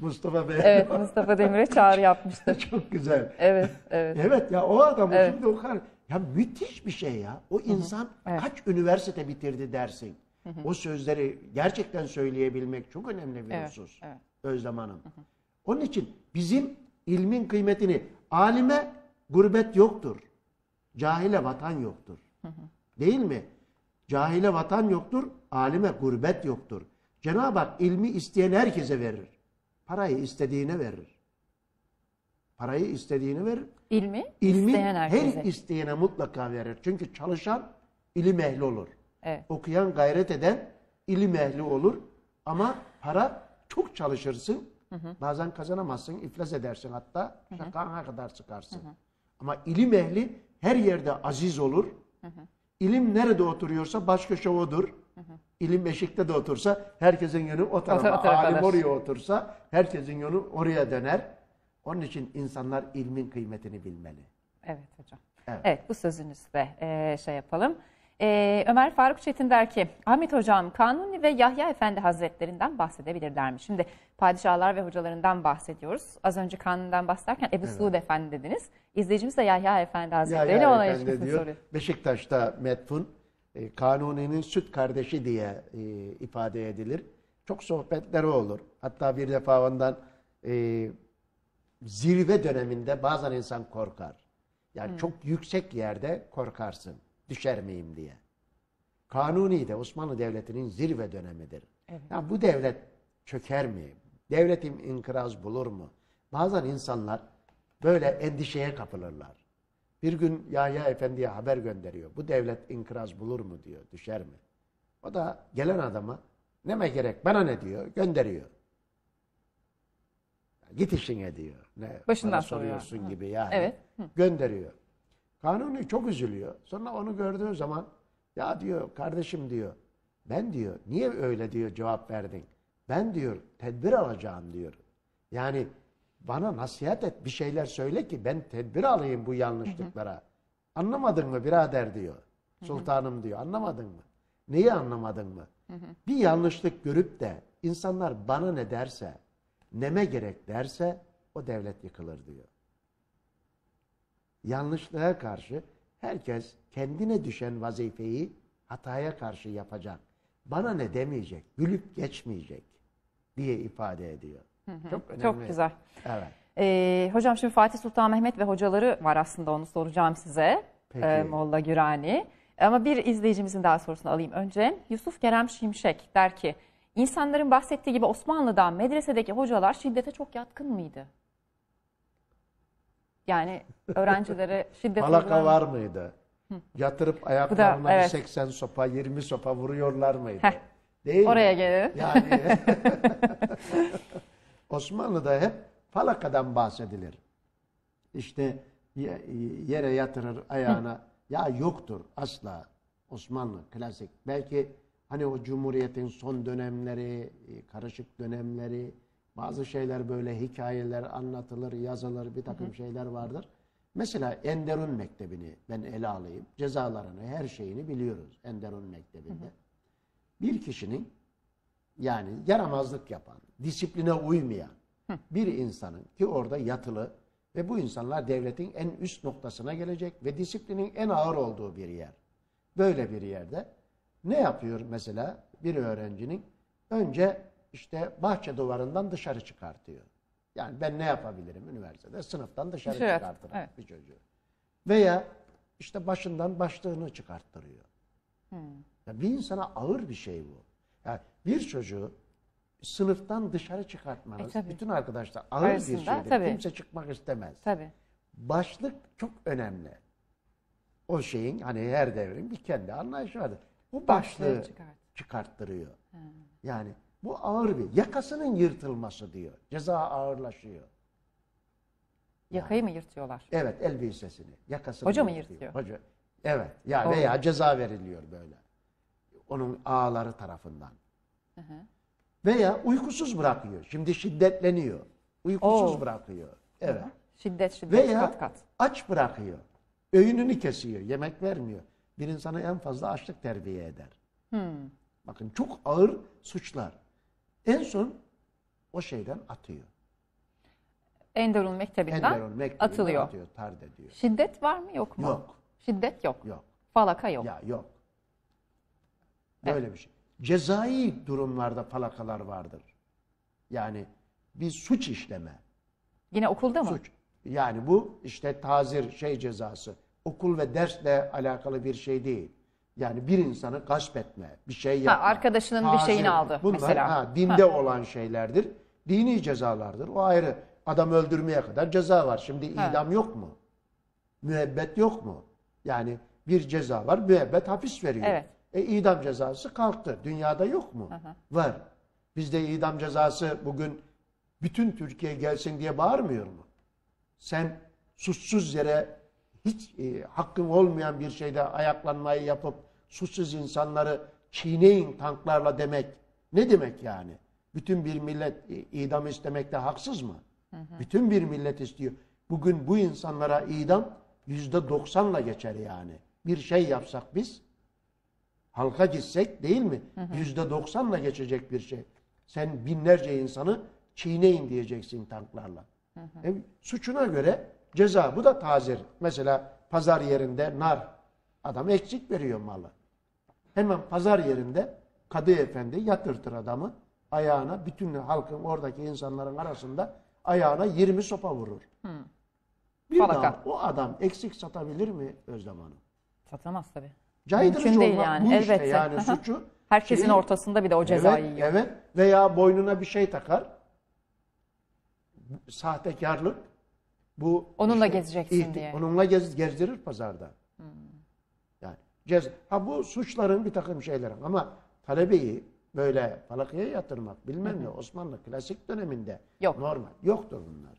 Mustafa Bey. Evet Mustafa Demir'e çağrı yapmıştı. Çok güzel. Evet evet. Evet ya o adam evet. şimdi o kadar ya müthiş bir şey ya. O insan evet. kaç üniversite bitirdi dersin. Hı-hı. O sözleri gerçekten söyleyebilmek çok önemli bir evet, husus. Evet. Özlem Hanım. Hı-hı. Onun için bizim ilmin kıymetini alime gurbet yoktur. Cahile vatan yoktur. Değil mi? Cahile vatan yoktur, alime gurbet yoktur. Cenab-ı Hak ilmi isteyen herkese verir. Parayı istediğine verir. Parayı istediğine verir. İlmi, İlmi isteyen herkese. her isteyene mutlaka verir. Çünkü çalışan ilim ehli olur. Evet. Okuyan, gayret eden ilim ehli olur. Ama para çok çalışırsın. Bazen kazanamazsın, iflas edersin hatta. Şakağına kadar sıkarsın. Ama ilim ehli her yerde aziz olur. Hı İlim nerede oturuyorsa başka köşe odur. Hı İlim eşikte de otursa herkesin yönü o tarafa. O tarafa Alim oraya otursa herkesin yönü oraya döner. Onun için insanlar ilmin kıymetini bilmeli. Evet hocam. Evet, evet bu sözünüzle e, şey yapalım. Ee, Ömer Faruk Çetin der ki Ahmet Hocam Kanuni ve Yahya Efendi Hazretlerinden bahsedebilirler mi? Şimdi padişahlar ve hocalarından bahsediyoruz. Az önce Kanuni'den bahsederken Ebu evet. Suud Efendi dediniz. İzleyicimiz de Yahya Efendi Hazretleri Yahya ilişkisini soruyor. Beşiktaş'ta metfun e, Kanuni'nin süt kardeşi diye e, ifade edilir. Çok sohbetleri olur. Hatta bir defa ondan e, zirve döneminde bazen insan korkar. Yani hmm. çok yüksek yerde korkarsın düşer miyim diye. Kanuni de Osmanlı Devleti'nin zirve dönemidir. Evet. Ya bu devlet çöker mi? Devletim inkıraz bulur mu? Bazen insanlar böyle endişeye kapılırlar. Bir gün Yahya Efendi'ye haber gönderiyor. Bu devlet inkıraz bulur mu diyor, düşer mi? O da gelen adama neme gerek bana ne diyor, gönderiyor. Git işine diyor. Ne, Başından soruyorsun ya. gibi yani. Evet. Gönderiyor. Kanuni çok üzülüyor. Sonra onu gördüğü zaman ya diyor kardeşim diyor ben diyor niye öyle diyor cevap verdin. Ben diyor tedbir alacağım diyor. Yani bana nasihat et bir şeyler söyle ki ben tedbir alayım bu yanlışlıklara. Hı hı. Anlamadın mı birader diyor. Sultanım diyor anlamadın mı? Neyi anlamadın mı? Hı hı. Bir yanlışlık görüp de insanlar bana ne derse, neme gerek derse o devlet yıkılır diyor yanlışlığa karşı herkes kendine düşen vazifeyi hataya karşı yapacak. Bana ne demeyecek, gülüp geçmeyecek diye ifade ediyor. Hı hı. Çok önemli. Çok güzel. Evet. Ee, hocam şimdi Fatih Sultan Mehmet ve hocaları var aslında onu soracağım size. Peki. Ee, Molla Gürani. Ama bir izleyicimizin daha sorusunu alayım önce. Yusuf Kerem Şimşek der ki, insanların bahsettiği gibi Osmanlı'dan medresedeki hocalar şiddete çok yatkın mıydı? Yani öğrencilere şiddet Malaka var mıydı? Yatırıp ayaklarına evet. 80 sopa, 20 sopa vuruyorlar mıydı? Heh. Değil Oraya mi? gelelim. Yani Osmanlı'da hep falakadan bahsedilir. İşte yere yatırır ayağına. ya yoktur asla Osmanlı klasik. Belki hani o Cumhuriyet'in son dönemleri, e, karışık dönemleri, bazı şeyler böyle hikayeler anlatılır, yazılır, bir takım hı hı. şeyler vardır. Mesela Enderun Mektebi'ni ben ele alayım. Cezalarını, her şeyini biliyoruz Enderun Mektebi'nde. Hı hı. Bir kişinin yani yaramazlık yapan, disipline uymayan hı. bir insanın ki orada yatılı ve bu insanlar devletin en üst noktasına gelecek ve disiplinin en ağır olduğu bir yer. Böyle bir yerde ne yapıyor mesela bir öğrencinin? Önce işte bahçe duvarından dışarı çıkartıyor. Yani ben ne yapabilirim üniversitede? Sınıftan dışarı evet, çıkartırım evet. bir çocuğu. Veya işte başından başlığını çıkarttırıyor. Hmm. Ya bir insana ağır bir şey bu. Yani bir çocuğu sınıftan dışarı çıkartmanız e, bütün arkadaşlar ağır Arasında, bir şeydir. Kimse çıkmak istemez. Tabii. Başlık çok önemli. O şeyin hani her devrin bir kendi anlayışı vardır. Bu başlığı, başlığı çıkart. çıkarttırıyor. Hmm. Yani bu ağır bir. Yakasının yırtılması diyor. Ceza ağırlaşıyor. Yakayı mı yırtıyorlar? Evet elbisesini. Yakasını Hoca mı yırtıyor? Hoca. Evet. Ya Doğru. veya ceza veriliyor böyle. Onun ağları tarafından. Hı hı. Veya uykusuz bırakıyor. Şimdi şiddetleniyor. Uykusuz Oo. bırakıyor. Evet. Hı hı. Şiddet şiddet veya kat kat. aç bırakıyor. Öğününü kesiyor. Yemek vermiyor. Bir insanı en fazla açlık terbiye eder. Hmm. Bakın çok ağır suçlar. En son o şeyden atıyor. Enderun mektebinden Enderun mektebinden atılıyor. atıyor. Tarde diyor. Şiddet var mı yok mu? Yok. Şiddet yok. Yok. Falaka yok. Ya yok. Böyle evet. bir şey. Cezai durumlarda falakalar vardır. Yani bir suç işleme. Yine okulda mı? Suç. Yani bu işte tazir şey cezası. Okul ve dersle alakalı bir şey değil. Yani bir insanı gasp etme, bir şey yapma. Ha, arkadaşının tazir, bir şeyini aldı bunlar, mesela. Bunlar dinde ha. olan şeylerdir. Dini cezalardır. O ayrı. Adam öldürmeye kadar ceza var. Şimdi ha. idam yok mu? Müebbet yok mu? Yani bir ceza var, müebbet hapis veriyor. Evet. E idam cezası kalktı. Dünyada yok mu? Aha. Var. Bizde idam cezası bugün bütün Türkiye gelsin diye bağırmıyor mu? Sen suçsuz yere hiç e, hakkın olmayan bir şeyde ayaklanmayı yapıp suçsuz insanları çiğneyin tanklarla demek ne demek yani? Bütün bir millet idam istemekte haksız mı? Hı hı. Bütün bir millet istiyor. Bugün bu insanlara idam yüzde doksanla geçer yani. Bir şey yapsak biz halka gitsek değil mi? Yüzde doksanla geçecek bir şey. Sen binlerce insanı çiğneyin diyeceksin tanklarla. Hı hı. E, suçuna göre ceza. Bu da tazir. Mesela pazar yerinde nar. Adam eksik veriyor malı. Hemen pazar yerinde kadı efendi yatırtır adamı. Ayağına bütün halkın oradaki insanların arasında ayağına 20 sopa vurur. Hı. Hmm. Bir Falaka. daha o adam eksik satabilir mi Özlem Hanım? Satamaz tabii. Caydırıcı Mümkün değil yani. Bu Elbette. yani suçu Herkesin şeyin, ortasında bir de o cezayı evet, yiyor. Evet veya boynuna bir şey takar. Sahtekarlık. Bu onunla işte, gezeceksin diye. Onunla gez, gezdirir pazarda. Hmm. Cez ha bu suçların bir takım şeyler ama talebeyi böyle falakaya yatırmak bilmem ne Osmanlı klasik döneminde Yok. normal. Yoktur bunlar.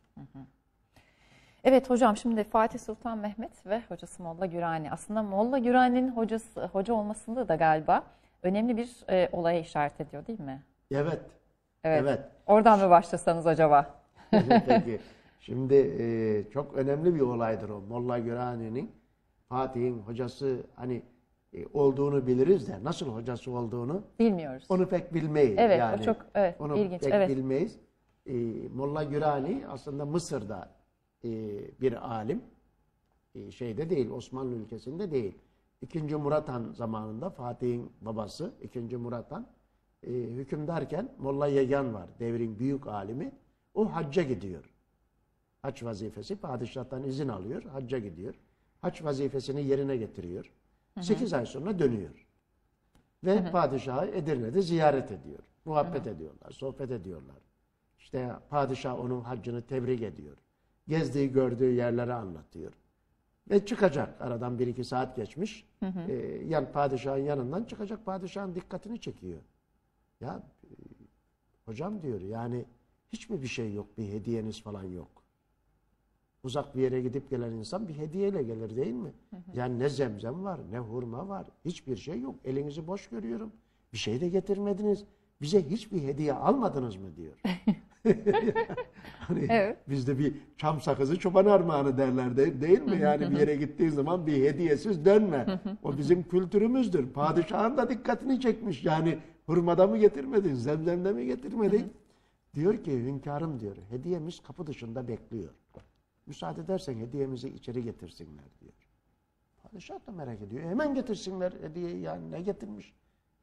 Evet hocam şimdi Fatih Sultan Mehmet ve hocası Molla Gürani. Aslında Molla Gürani'nin hocası hoca olmasında da galiba önemli bir e, olaya işaret ediyor değil mi? Evet. Evet. evet. Oradan mı başlasanız acaba? Peki. Şimdi e, çok önemli bir olaydır o. Molla Gürani'nin Fatih'in hocası hani e, olduğunu biliriz de nasıl hocası olduğunu bilmiyoruz. Onu pek bilmeyiz. Evet, yani. o çok evet, onu ilginç. pek evet. bilmeyiz. E, Molla Gürani aslında Mısır'da e, bir alim. E, şeyde değil, Osmanlı ülkesinde değil. İkinci Murat Han zamanında Fatih'in babası İkinci Murat Han e, hükümdarken Molla Yegan var, devrin büyük alimi. O hacca gidiyor. Hac vazifesi padişahtan izin alıyor, hacca gidiyor. Hac vazifesini yerine getiriyor 8 ay sonra dönüyor. Ve hı hı. padişahı Edirne'de ziyaret ediyor. Muhabbet hı hı. ediyorlar, sohbet ediyorlar. İşte padişah onun haccını tebrik ediyor. Gezdiği gördüğü yerleri anlatıyor. Ve çıkacak. Aradan bir iki saat geçmiş. Hı hı. E, yan padişahın yanından çıkacak. Padişahın dikkatini çekiyor. Ya e, hocam diyor yani hiç mi bir şey yok? Bir hediyeniz falan yok uzak bir yere gidip gelen insan bir hediyeyle gelir değil mi? Yani ne zemzem var, ne hurma var, hiçbir şey yok. Elinizi boş görüyorum. Bir şey de getirmediniz. Bize hiçbir hediye almadınız mı diyor. hani evet. Bizde bir çam sakızı çoban armağanı derler değil mi? Yani bir yere gittiğin zaman bir hediyesiz dönme. O bizim kültürümüzdür. Padişahın da dikkatini çekmiş. Yani hurmada mı getirmedin, zemzemde mi getirmedin? diyor ki hünkârım diyor hediyemiz kapı dışında bekliyor. Müsaade edersen hediyemizi içeri getirsinler diyor. Padişah da merak ediyor. E, hemen getirsinler hediyeyi yani ne getirmiş?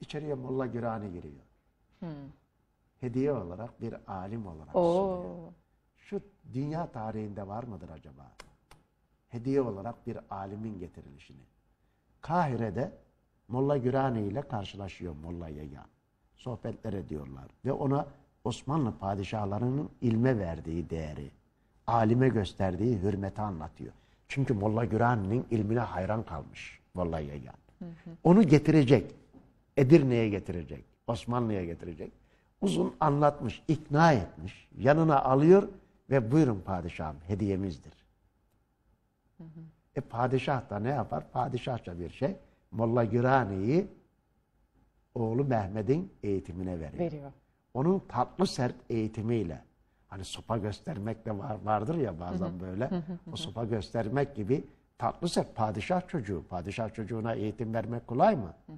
İçeriye Molla Girani giriyor. Hmm. Hediye olarak bir alim olarak Oo. Şu dünya tarihinde var mıdır acaba? Hediye olarak bir alimin getirilişini. Kahire'de Molla Gürani ile karşılaşıyor Molla Yaya. Sohbetler ediyorlar ve ona Osmanlı padişahlarının ilme verdiği değeri, alime gösterdiği hürmeti anlatıyor. Çünkü Molla Güran'ın ilmine hayran kalmış vallahi yani. Hı hı. Onu getirecek. Edirne'ye getirecek. Osmanlı'ya getirecek. Uzun anlatmış, ikna etmiş. Yanına alıyor ve buyurun padişahım hediyemizdir. Hı hı. E padişah da ne yapar? Padişahça bir şey. Molla Gürani'yi oğlu Mehmet'in eğitimine veriyor. veriyor. Onun tatlı sert eğitimiyle Hani sopa göstermek de var, vardır ya bazen hı hı. böyle. Hı hı. O sopa göstermek gibi tatlısı padişah çocuğu. Padişah çocuğuna eğitim vermek kolay mı? Hı hı.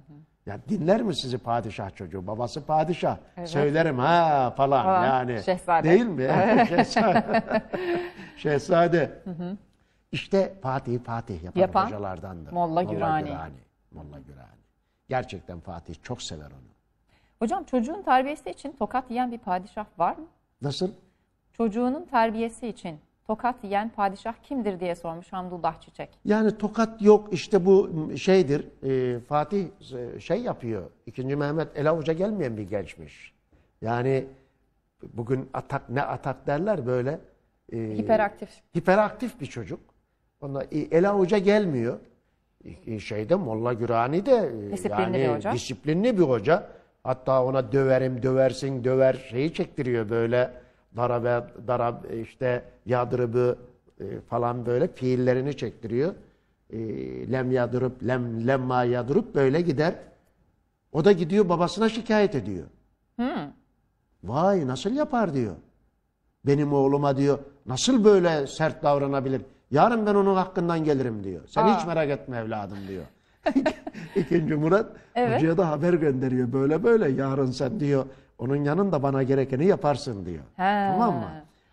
Ya dinler mi sizi padişah çocuğu? Babası padişah. Evet. Söylerim ha falan ha, yani. Şehzade. Değil mi? şehzade. şehzade. Hı hı. İşte Fatih Fatih yapan, yapan hocalardandır. Molla Gürani. Molla Gürani. Molla Gürani. Gerçekten Fatih çok sever onu. Hocam çocuğun terbiyesi için tokat yiyen bir padişah var mı? Nasıl? Çocuğunun terbiyesi için tokat yiyen padişah kimdir diye sormuş Hamdullah Çiçek. Yani tokat yok işte bu şeydir e, Fatih e, şey yapıyor. İkinci Mehmet Ela Hoca gelmeyen bir gençmiş. Yani bugün atak ne atak derler böyle. E, hiperaktif. Hiperaktif bir çocuk. Ona e, Ela Hoca gelmiyor. E, şeyde Molla Gürani de e, disiplinli yani bir hoca. disiplinli bir hoca. Hatta ona döverim döversin döver şeyi çektiriyor böyle Darab darab e, işte yadırıbı e, falan böyle fiillerini çektiriyor. E, lem yadırıp, lem, lemma yadırıp böyle gider. O da gidiyor babasına şikayet ediyor. Hmm. Vay nasıl yapar diyor. Benim oğluma diyor nasıl böyle sert davranabilir. Yarın ben onun hakkından gelirim diyor. Sen Aa. hiç merak etme evladım diyor. İkinci Murat evet. hocaya da haber gönderiyor. Böyle böyle yarın sen diyor onun yanında bana gerekeni yaparsın diyor. He. Tamam mı?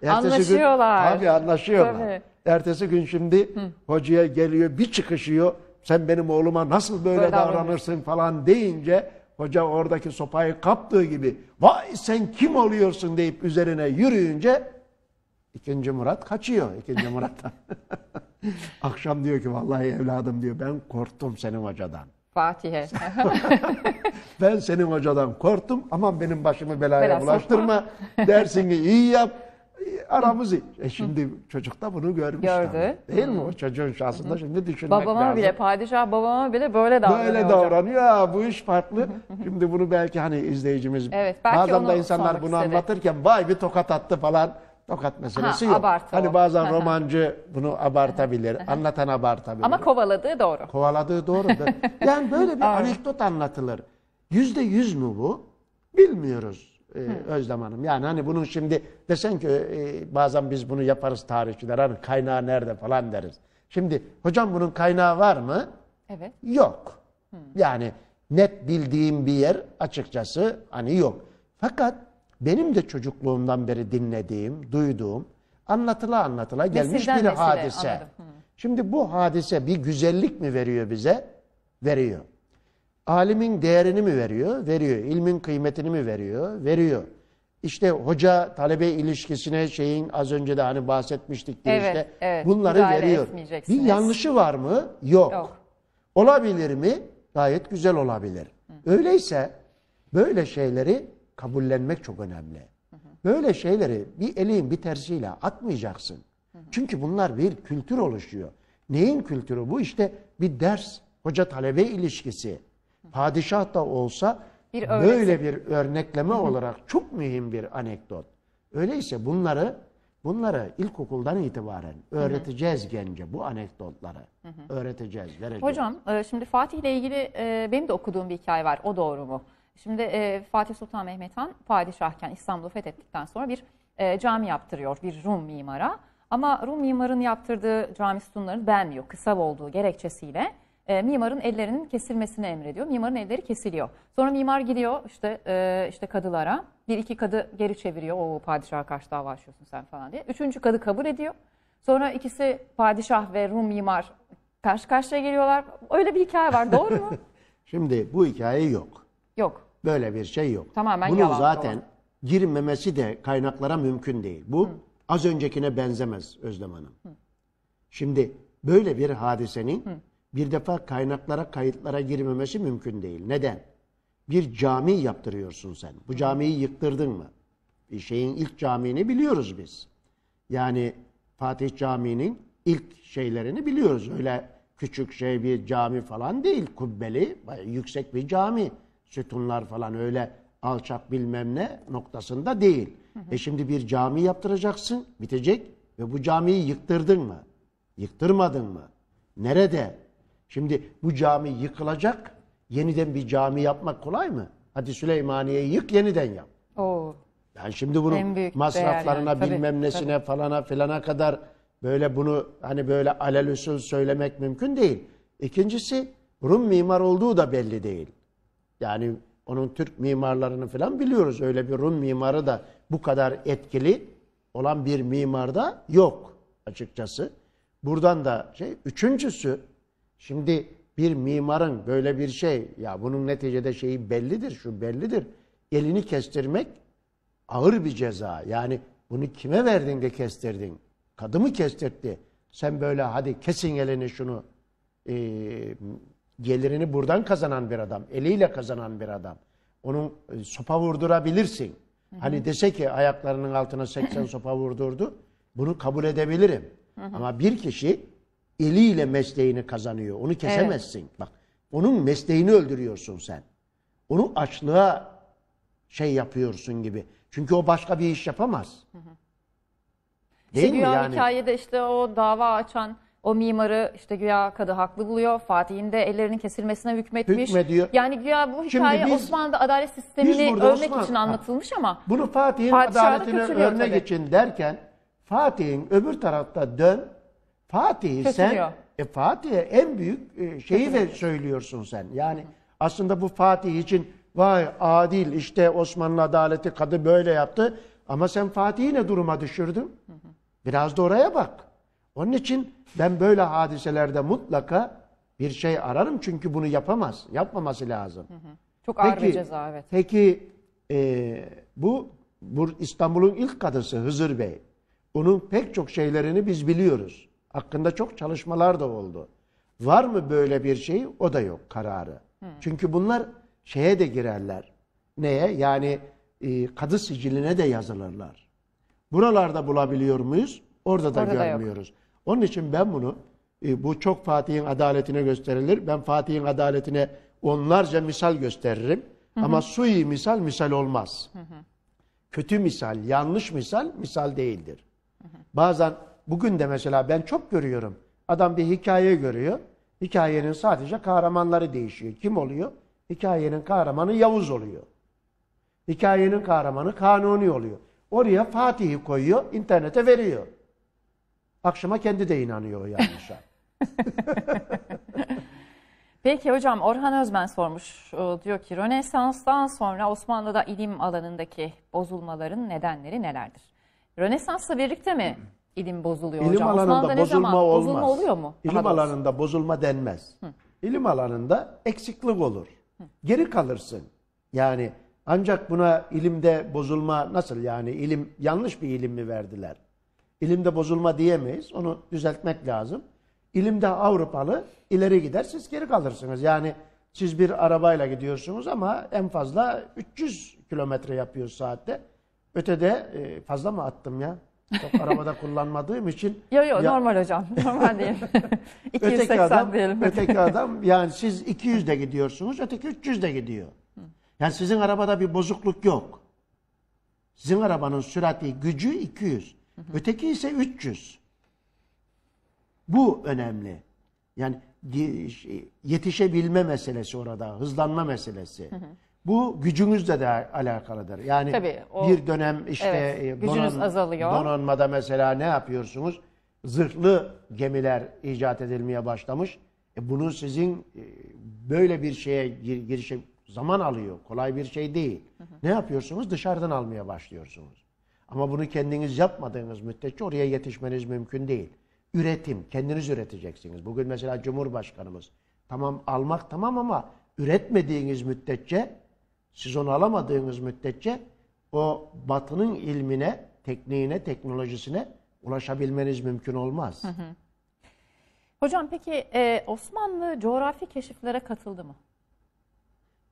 Ertesi anlaşıyorlar. Gün, tabii anlaşıyorlar. Tabii. Ertesi gün şimdi Hı. hocaya geliyor bir çıkışıyor. Sen benim oğluma nasıl böyle, böyle davranırsın abi. falan deyince hoca oradaki sopayı kaptığı gibi vay sen kim oluyorsun deyip üzerine yürüyünce ikinci Murat kaçıyor. ikinci Murat'tan. Akşam diyor ki vallahi evladım diyor ben korktum senin hocadan. Fatihe. ben senin hocadan korktum. Aman benim başımı belaya Bela bulaştırma. Dersini iyi yap. Aramız iyi. E şimdi çocuk da bunu görmüş. Gördü. Tabii. Değil mi? O çocuğun şahsında şimdi düşünmek babama lazım. Babama bile, padişah babama bile böyle davranıyor. Böyle davranıyor. Aa, bu iş farklı. şimdi bunu belki hani izleyicimiz. Evet, belki Bazen de insanlar bunu istedik. anlatırken vay bir tokat attı falan Tokat meselesi ha, yok. Abartı hani o. bazen romancı bunu abartabilir, anlatan abartabilir. Ama kovaladığı doğru. Kovaladığı doğru. yani böyle bir anekdot anlatılır. Yüzde yüz mü bu? Bilmiyoruz e, Özlem Hanım. Yani hani bunun şimdi desen ki e, bazen biz bunu yaparız tarihçiler. Hani kaynağı nerede falan deriz. Şimdi hocam bunun kaynağı var mı? Evet. Yok. Hı. Yani net bildiğim bir yer açıkçası hani yok. Fakat benim de çocukluğumdan beri dinlediğim, duyduğum, anlatıla anlatıla gelmiş Nesilden bir nesile, hadise. Şimdi bu hadise bir güzellik mi veriyor bize? Veriyor. Alimin değerini mi veriyor? Veriyor. İlmin kıymetini mi veriyor? Veriyor. İşte hoca talebe ilişkisine şeyin az önce de hani bahsetmiştik diye evet, işte evet, bunları veriyor. Bir yanlışı var mı? Yok. Yok. Olabilir mi? Gayet güzel olabilir. Hı. Öyleyse böyle şeyleri kabullenmek çok önemli. Böyle şeyleri bir elin bir tersiyle atmayacaksın. Çünkü bunlar bir kültür oluşuyor. Neyin kültürü bu? işte? bir ders, hoca talebe ilişkisi. Padişah da olsa bir böyle bir örnekleme olarak çok mühim bir anekdot. Öyleyse bunları Bunları ilkokuldan itibaren öğreteceğiz gence bu anekdotları. Öğreteceğiz, vereceğiz. Hocam e, şimdi Fatih ile ilgili e, benim de okuduğum bir hikaye var. O doğru mu? Şimdi e, Fatih Sultan Mehmet Han padişahken İstanbul'u fethettikten sonra bir e, cami yaptırıyor bir Rum mimara. Ama Rum mimarın yaptırdığı cami sütunlarını beğenmiyor kısa olduğu gerekçesiyle. E, mimarın ellerinin kesilmesini emrediyor. Mimarın elleri kesiliyor. Sonra mimar gidiyor işte e, işte kadılara. Bir iki kadı geri çeviriyor. O padişah karşı dava açıyorsun sen falan diye. Üçüncü kadı kabul ediyor. Sonra ikisi padişah ve Rum mimar karşı karşıya geliyorlar. Öyle bir hikaye var doğru mu? Şimdi bu hikaye yok. Yok. Böyle bir şey yok. Tamamen Bunun yalan. zaten doğru. girmemesi de kaynaklara mümkün değil. Bu Hı. az öncekine benzemez Özlem Hanım. Hı. Şimdi böyle bir hadisenin Hı. bir defa kaynaklara, kayıtlara girmemesi mümkün değil. Neden? Bir cami yaptırıyorsun sen. Bu camiyi yıktırdın mı? Bir şeyin ilk camini biliyoruz biz. Yani Fatih Camii'nin ilk şeylerini biliyoruz. Öyle küçük şey bir cami falan değil. Kubbeli, yüksek bir cami sütunlar falan öyle alçak bilmem ne noktasında değil. Hı hı. E şimdi bir cami yaptıracaksın, bitecek ve bu camiyi yıktırdın mı? Yıktırmadın mı? Nerede? Şimdi bu cami yıkılacak, yeniden bir cami yapmak kolay mı? Hadi Süleymaniye'yi yık, yeniden yap. Oo. Yani şimdi bunu masraflarına yani. bilmem tabii, nesine tabii. falana filana kadar böyle bunu hani böyle alelüsül söylemek mümkün değil. İkincisi Rum mimar olduğu da belli değil. Yani onun Türk mimarlarını falan biliyoruz. Öyle bir Rum mimarı da bu kadar etkili olan bir mimarda yok açıkçası. Buradan da şey üçüncüsü şimdi bir mimarın böyle bir şey ya bunun neticede şeyi bellidir şu bellidir. Elini kestirmek ağır bir ceza. Yani bunu kime verdin de kestirdin? Kadı mı kestirtti? Sen böyle hadi kesin elini şunu e, Gelirini buradan kazanan bir adam, eliyle kazanan bir adam. Onun e, sopa vurdurabilirsin. Hı hı. Hani dese ki ayaklarının altına 80 sopa vurdurdu. Bunu kabul edebilirim. Hı hı. Ama bir kişi eliyle mesleğini kazanıyor. Onu kesemezsin. Evet. Bak onun mesleğini öldürüyorsun sen. Onu açlığa şey yapıyorsun gibi. Çünkü o başka bir iş yapamaz. Hı hı. Değil işte mi yani? hikayede işte o dava açan o mimarı işte güya kadı haklı buluyor. Fatih'in de ellerinin kesilmesine hükmetmiş. Hükmediyor. Yani güya bu hikaye biz, Osmanlı'da adalet sistemini örnek Osmanlı, için anlatılmış ama. Bunu Fatih'in adaletini örnek tabii. için derken Fatih'in öbür tarafta dön. Fatih'i sen e, Fatih'e en büyük e, şeyi ve söylüyorsun sen. Yani Hı. aslında bu Fatih için vay adil işte Osmanlı adaleti kadı böyle yaptı. Ama sen Fatih'i ne duruma düşürdün? Hı Biraz da oraya bak. Onun için ben böyle hadiselerde mutlaka bir şey ararım çünkü bunu yapamaz. Yapmaması lazım. Hı hı. Çok ağır peki, bir ceza evet. Peki e, bu, bu İstanbul'un ilk kadısı Hızır Bey. Onun pek çok şeylerini biz biliyoruz. Hakkında çok çalışmalar da oldu. Var mı böyle bir şey? O da yok kararı. Hı. Çünkü bunlar şeye de girerler. Neye? Yani e, kadı siciline de yazılırlar. Buralarda bulabiliyor muyuz? Orada da Orada görmüyoruz. Da onun için ben bunu, e, bu çok Fatih'in adaletine gösterilir. Ben Fatih'in adaletine onlarca misal gösteririm. Hı hı. Ama sui misal misal olmaz. Hı hı. Kötü misal, yanlış misal misal değildir. Hı hı. Bazen bugün de mesela ben çok görüyorum. Adam bir hikaye görüyor. Hikayenin sadece kahramanları değişiyor. Kim oluyor? Hikayenin kahramanı Yavuz oluyor. Hikayenin kahramanı Kanuni oluyor. Oraya Fatih'i koyuyor, internete veriyor. Akşama kendi de inanıyor yanlışa. Peki hocam Orhan Özmen sormuş. E, diyor ki Rönesans'tan sonra Osmanlı'da ilim alanındaki bozulmaların nedenleri nelerdir? Rönesans'la birlikte mi ilim bozuluyor ilim hocam? Alanında bozulma ne zaman olmaz. bozulma oluyor mu? İlim alanında bozulma denmez. Hı. İlim alanında eksiklik olur. Hı. Geri kalırsın. Yani ancak buna ilimde bozulma nasıl yani ilim yanlış bir ilim mi verdiler? İlimde bozulma diyemeyiz. Onu düzeltmek lazım. İlimde Avrupalı ileri gider siz geri kalırsınız. Yani siz bir arabayla gidiyorsunuz ama en fazla 300 kilometre yapıyor saatte. Ötede e, fazla mı attım ya? Çok arabada kullanmadığım için. Yok yok ya... normal hocam. Normal değil. 280 öteki adam, diyelim. öteki adam yani siz 200 de gidiyorsunuz öteki 300 de gidiyor. Yani sizin arabada bir bozukluk yok. Sizin arabanın sürati gücü 200. Hı Öteki ise 300. Bu önemli. Yani yetişebilme meselesi orada, hızlanma meselesi. Hı hı. Bu gücümüzle de alakalıdır. Yani Tabii, o, bir dönem işte evet, e, donan, azalıyor. donanmada mesela ne yapıyorsunuz? Zırhlı gemiler icat edilmeye başlamış. E bunu sizin e, böyle bir şeye girişim zaman alıyor. Kolay bir şey değil. Hı hı. Ne yapıyorsunuz? Dışarıdan almaya başlıyorsunuz. Ama bunu kendiniz yapmadığınız müddetçe oraya yetişmeniz mümkün değil. Üretim, kendiniz üreteceksiniz. Bugün mesela Cumhurbaşkanımız tamam almak tamam ama üretmediğiniz müddetçe siz onu alamadığınız müddetçe o batının ilmine, tekniğine, teknolojisine ulaşabilmeniz mümkün olmaz. Hı hı. Hocam peki e, Osmanlı coğrafi keşiflere katıldı mı?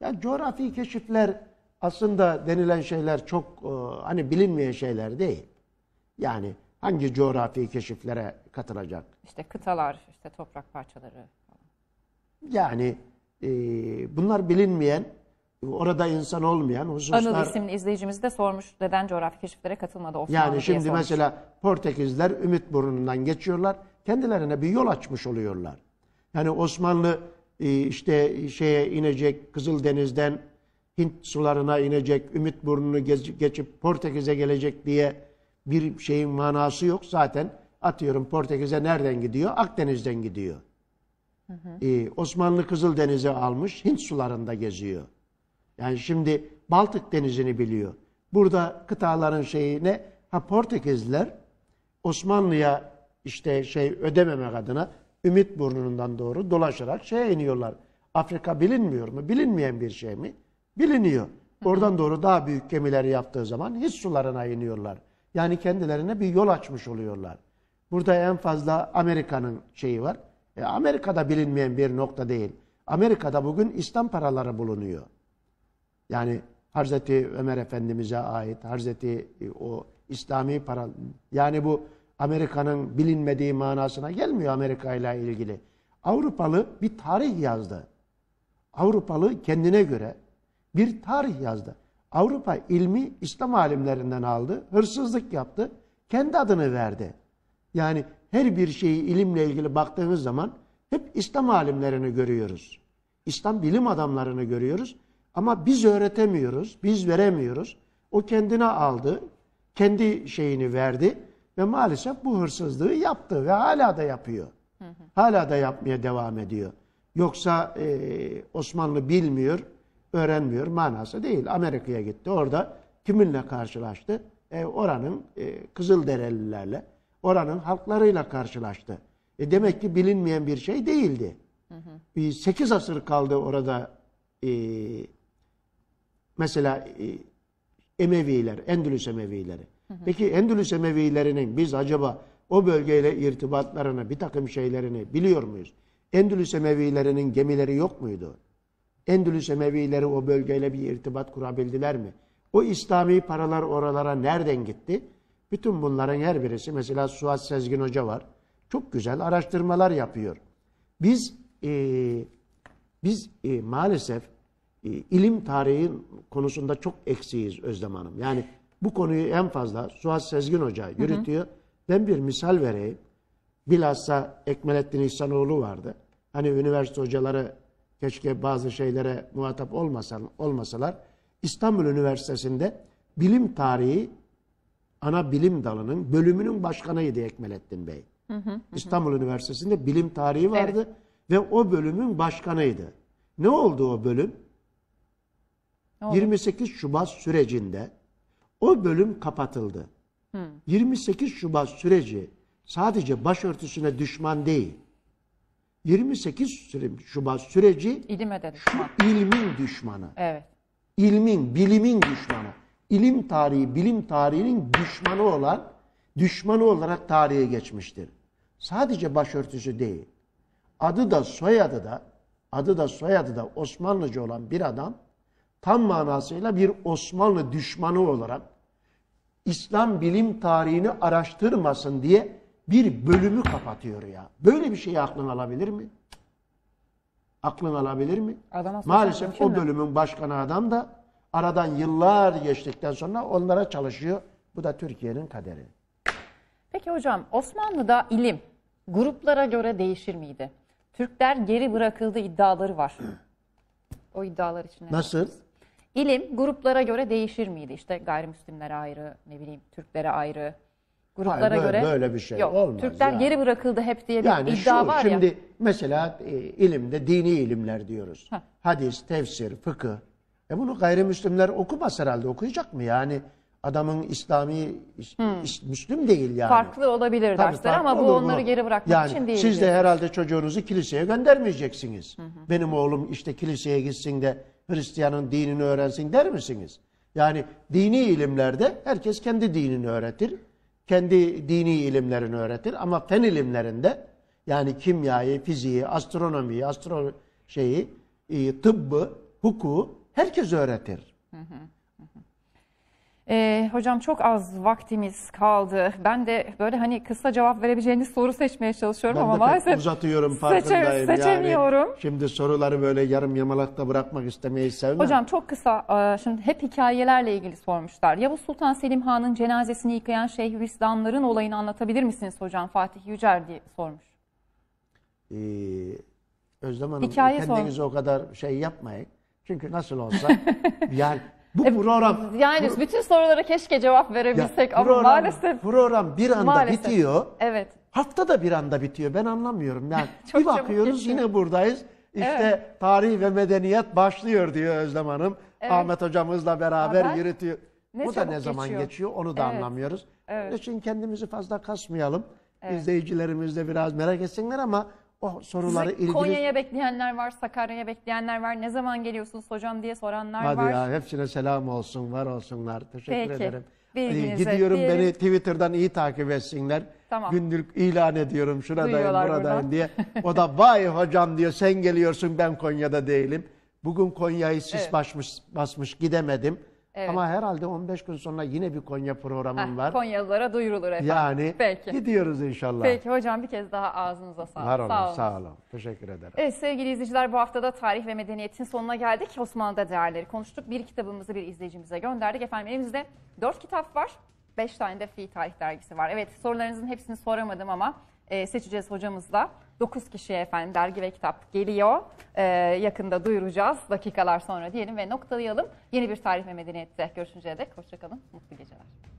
Ya coğrafi keşifler aslında denilen şeyler çok e, hani bilinmeyen şeyler değil. Yani hangi coğrafi keşiflere katılacak? İşte kıtalar, işte toprak parçaları. Yani e, bunlar bilinmeyen, orada insan olmayan hususlar. Anıl isimli izleyicimiz de sormuş neden coğrafi keşiflere katılmadı Osmanlı Yani şimdi diye mesela Portekizler Ümit Burnu'ndan geçiyorlar. Kendilerine bir yol açmış oluyorlar. Yani Osmanlı e, işte şeye inecek Kızıldeniz'den Hint sularına inecek, Ümit Burnu'nu geçip Portekiz'e gelecek diye bir şeyin manası yok. Zaten atıyorum Portekiz'e nereden gidiyor? Akdeniz'den gidiyor. Hı hı. Ee, Osmanlı Kızıldeniz'i almış, Hint sularında geziyor. Yani şimdi Baltık Denizi'ni biliyor. Burada kıtaların şeyi ne? Ha Portekizler Osmanlı'ya işte şey ödememek adına Ümit Burnu'ndan doğru dolaşarak şeye iniyorlar. Afrika bilinmiyor mu? Bilinmeyen bir şey mi? biliniyor. Oradan doğru daha büyük gemileri yaptığı zaman hiç sularına iniyorlar. Yani kendilerine bir yol açmış oluyorlar. Burada en fazla Amerika'nın şeyi var. E, Amerika'da bilinmeyen bir nokta değil. Amerika'da bugün İslam paraları bulunuyor. Yani Hazreti Ömer Efendimiz'e ait, Hazreti e, o İslami para, yani bu Amerika'nın bilinmediği manasına gelmiyor Amerika ile ilgili. Avrupalı bir tarih yazdı. Avrupalı kendine göre bir tarih yazdı. Avrupa ilmi İslam alimlerinden aldı, hırsızlık yaptı, kendi adını verdi. Yani her bir şeyi ilimle ilgili baktığımız zaman hep İslam alimlerini görüyoruz. İslam bilim adamlarını görüyoruz ama biz öğretemiyoruz, biz veremiyoruz. O kendine aldı, kendi şeyini verdi ve maalesef bu hırsızlığı yaptı ve hala da yapıyor. Hala da yapmaya devam ediyor. Yoksa e, Osmanlı bilmiyor, öğrenmiyor manası değil. Amerika'ya gitti. Orada kiminle karşılaştı? E, oranın e, Kızılderililerle, oranın halklarıyla karşılaştı. E, demek ki bilinmeyen bir şey değildi. Hı hı. 8 asır kaldı orada e, mesela e, Emeviler, Endülüs Emevileri. Hı hı. Peki Endülüs Emevilerinin biz acaba o bölgeyle irtibatlarını, bir takım şeylerini biliyor muyuz? Endülüs Emevilerinin gemileri yok muydu? Endülüs Emevileri o bölgeyle bir irtibat kurabildiler mi? O İslami paralar oralara nereden gitti? Bütün bunların her birisi mesela Suat Sezgin Hoca var. Çok güzel araştırmalar yapıyor. Biz e, biz e, maalesef e, ilim tarihin konusunda çok eksiyiz Özlem Hanım. Yani bu konuyu en fazla Suat Sezgin Hoca yürütüyor. Hı hı. Ben bir misal vereyim. Bilhassa Ekmelettin İhsanoğlu vardı. Hani üniversite hocaları keşke bazı şeylere muhatap olmasan, olmasalar İstanbul Üniversitesi'nde bilim tarihi ana bilim dalının bölümünün başkanıydı Ekmelettin Bey. Hı hı, hı. İstanbul Üniversitesi'nde bilim tarihi vardı evet. ve o bölümün başkanıydı. Ne oldu o bölüm? Ne 28 Şubat sürecinde o bölüm kapatıldı. Hı. 28 Şubat süreci sadece başörtüsüne düşman değil. 28 Şubat süreci ilime de ilmin düşmanı. Evet. İlmin, bilimin düşmanı. İlim tarihi, bilim tarihinin düşmanı olan, düşmanı olarak tarihe geçmiştir. Sadece başörtüsü değil. Adı da soyadı da, adı da soyadı da Osmanlıca olan bir adam tam manasıyla bir Osmanlı düşmanı olarak İslam bilim tarihini araştırmasın diye bir bölümü kapatıyor ya. Böyle bir şeyi aklın alabilir mi? Aklın alabilir mi? Adama Maalesef o bölümün mi? başkanı adam da aradan yıllar geçtikten sonra onlara çalışıyor. Bu da Türkiye'nin kaderi. Peki hocam Osmanlı'da ilim gruplara göre değişir miydi? Türkler geri bırakıldı iddiaları var. O iddialar içine. Nasıl? Yapacağız. İlim gruplara göre değişir miydi? İşte gayrimüslimlere ayrı, ne bileyim Türklere ayrı, gruplara Hayır, böyle, göre böyle bir şey yok. olmaz. Türkler yani. geri bırakıldı hep diye bir yani iddia şu, var şimdi ya. Şimdi mesela e, ilimde dini ilimler diyoruz. Heh. Hadis, tefsir, fıkıh. E bunu gayrimüslimler okumaz herhalde okuyacak mı yani? Adamın İslami, hmm. Müslüm değil yani. Farklı olabilir Tabii dersler ama bu onları mu? geri bırakmak yani, için değil. Siz de herhalde çocuğunuzu kiliseye göndermeyeceksiniz. Hı hı. Benim oğlum işte kiliseye gitsin de Hristiyan'ın dinini öğrensin der misiniz? Yani dini ilimlerde herkes kendi dinini öğretir kendi dini ilimlerini öğretir ama fen ilimlerinde yani kimyayı, fiziği, astronomiyi, astro şeyi, e, tıbbı, hukuku herkes öğretir. Hı hı. Ee, hocam çok az vaktimiz kaldı. Ben de böyle hani kısa cevap verebileceğiniz soru seçmeye çalışıyorum ben ama maalesef uzatıyorum farkındayım. Seçe, seçemiyorum. Yani şimdi soruları böyle yarım yamalakta bırakmak istemeyi sevmem. Hocam çok kısa e, şimdi hep hikayelerle ilgili sormuşlar. Yavuz Sultan Selim Han'ın cenazesini yıkayan Şeyh Şeyhülislamların olayını anlatabilir misiniz hocam? Fatih Yücel diye sormuş. Ee, Özlem Hanım Hikaye kendinizi sormuş. o kadar şey yapmayın. Çünkü nasıl olsa yani bu e, program... Yani pro bütün sorulara keşke cevap verebilsek ya, ama program, maalesef... Program bir anda maalesef. bitiyor. Evet. Hafta da bir anda bitiyor. Ben anlamıyorum. Yani bir bakıyoruz yine buradayız. İşte evet. tarih ve medeniyet başlıyor diyor Özlem Hanım. Evet. Ahmet hocamızla beraber Haber. yürütüyor. Ne Bu da ne zaman geçiyor, geçiyor onu da evet. anlamıyoruz. Evet. Onun için kendimizi fazla kasmayalım. Evet. İzleyicilerimiz de biraz merak etsinler ama o soruları Sizi ilgili... Konya'ya bekleyenler var, Sakarya'ya bekleyenler var. Ne zaman geliyorsunuz hocam diye soranlar Hadi var. Hadi ya hepsine selam olsun, var olsunlar. Teşekkür Peki. ederim. Bilginize, Gidiyorum diyelim. beni Twitter'dan iyi takip etsinler. Tamam. Günlük ilan ediyorum şuradayım Duyuyorlar buradayım buradan. diye. O da vay hocam diyor sen geliyorsun ben Konya'da değilim. Bugün Konya'yı sis evet. basmış, basmış gidemedim. Evet. Ama herhalde 15 gün sonra yine bir Konya programım Heh, var. Konyalılara duyurulur efendim. Yani Peki. gidiyoruz inşallah. Peki hocam bir kez daha ağzınıza sağlık. Var olun, sağ olun. Sağ olun. Teşekkür ederim. Evet sevgili izleyiciler bu haftada tarih ve medeniyetin sonuna geldik. Osmanlı'da değerleri konuştuk. Bir kitabımızı bir izleyicimize gönderdik. Efendim elimizde 4 kitap var. 5 tane de Fi Tarih dergisi var. Evet sorularınızın hepsini soramadım ama e, seçeceğiz hocamızla. 9 kişiye efendim dergi ve kitap geliyor. Ee, yakında duyuracağız dakikalar sonra diyelim ve noktalayalım. Yeni bir tarih ve medeniyette görüşünceye dek hoşçakalın, mutlu geceler.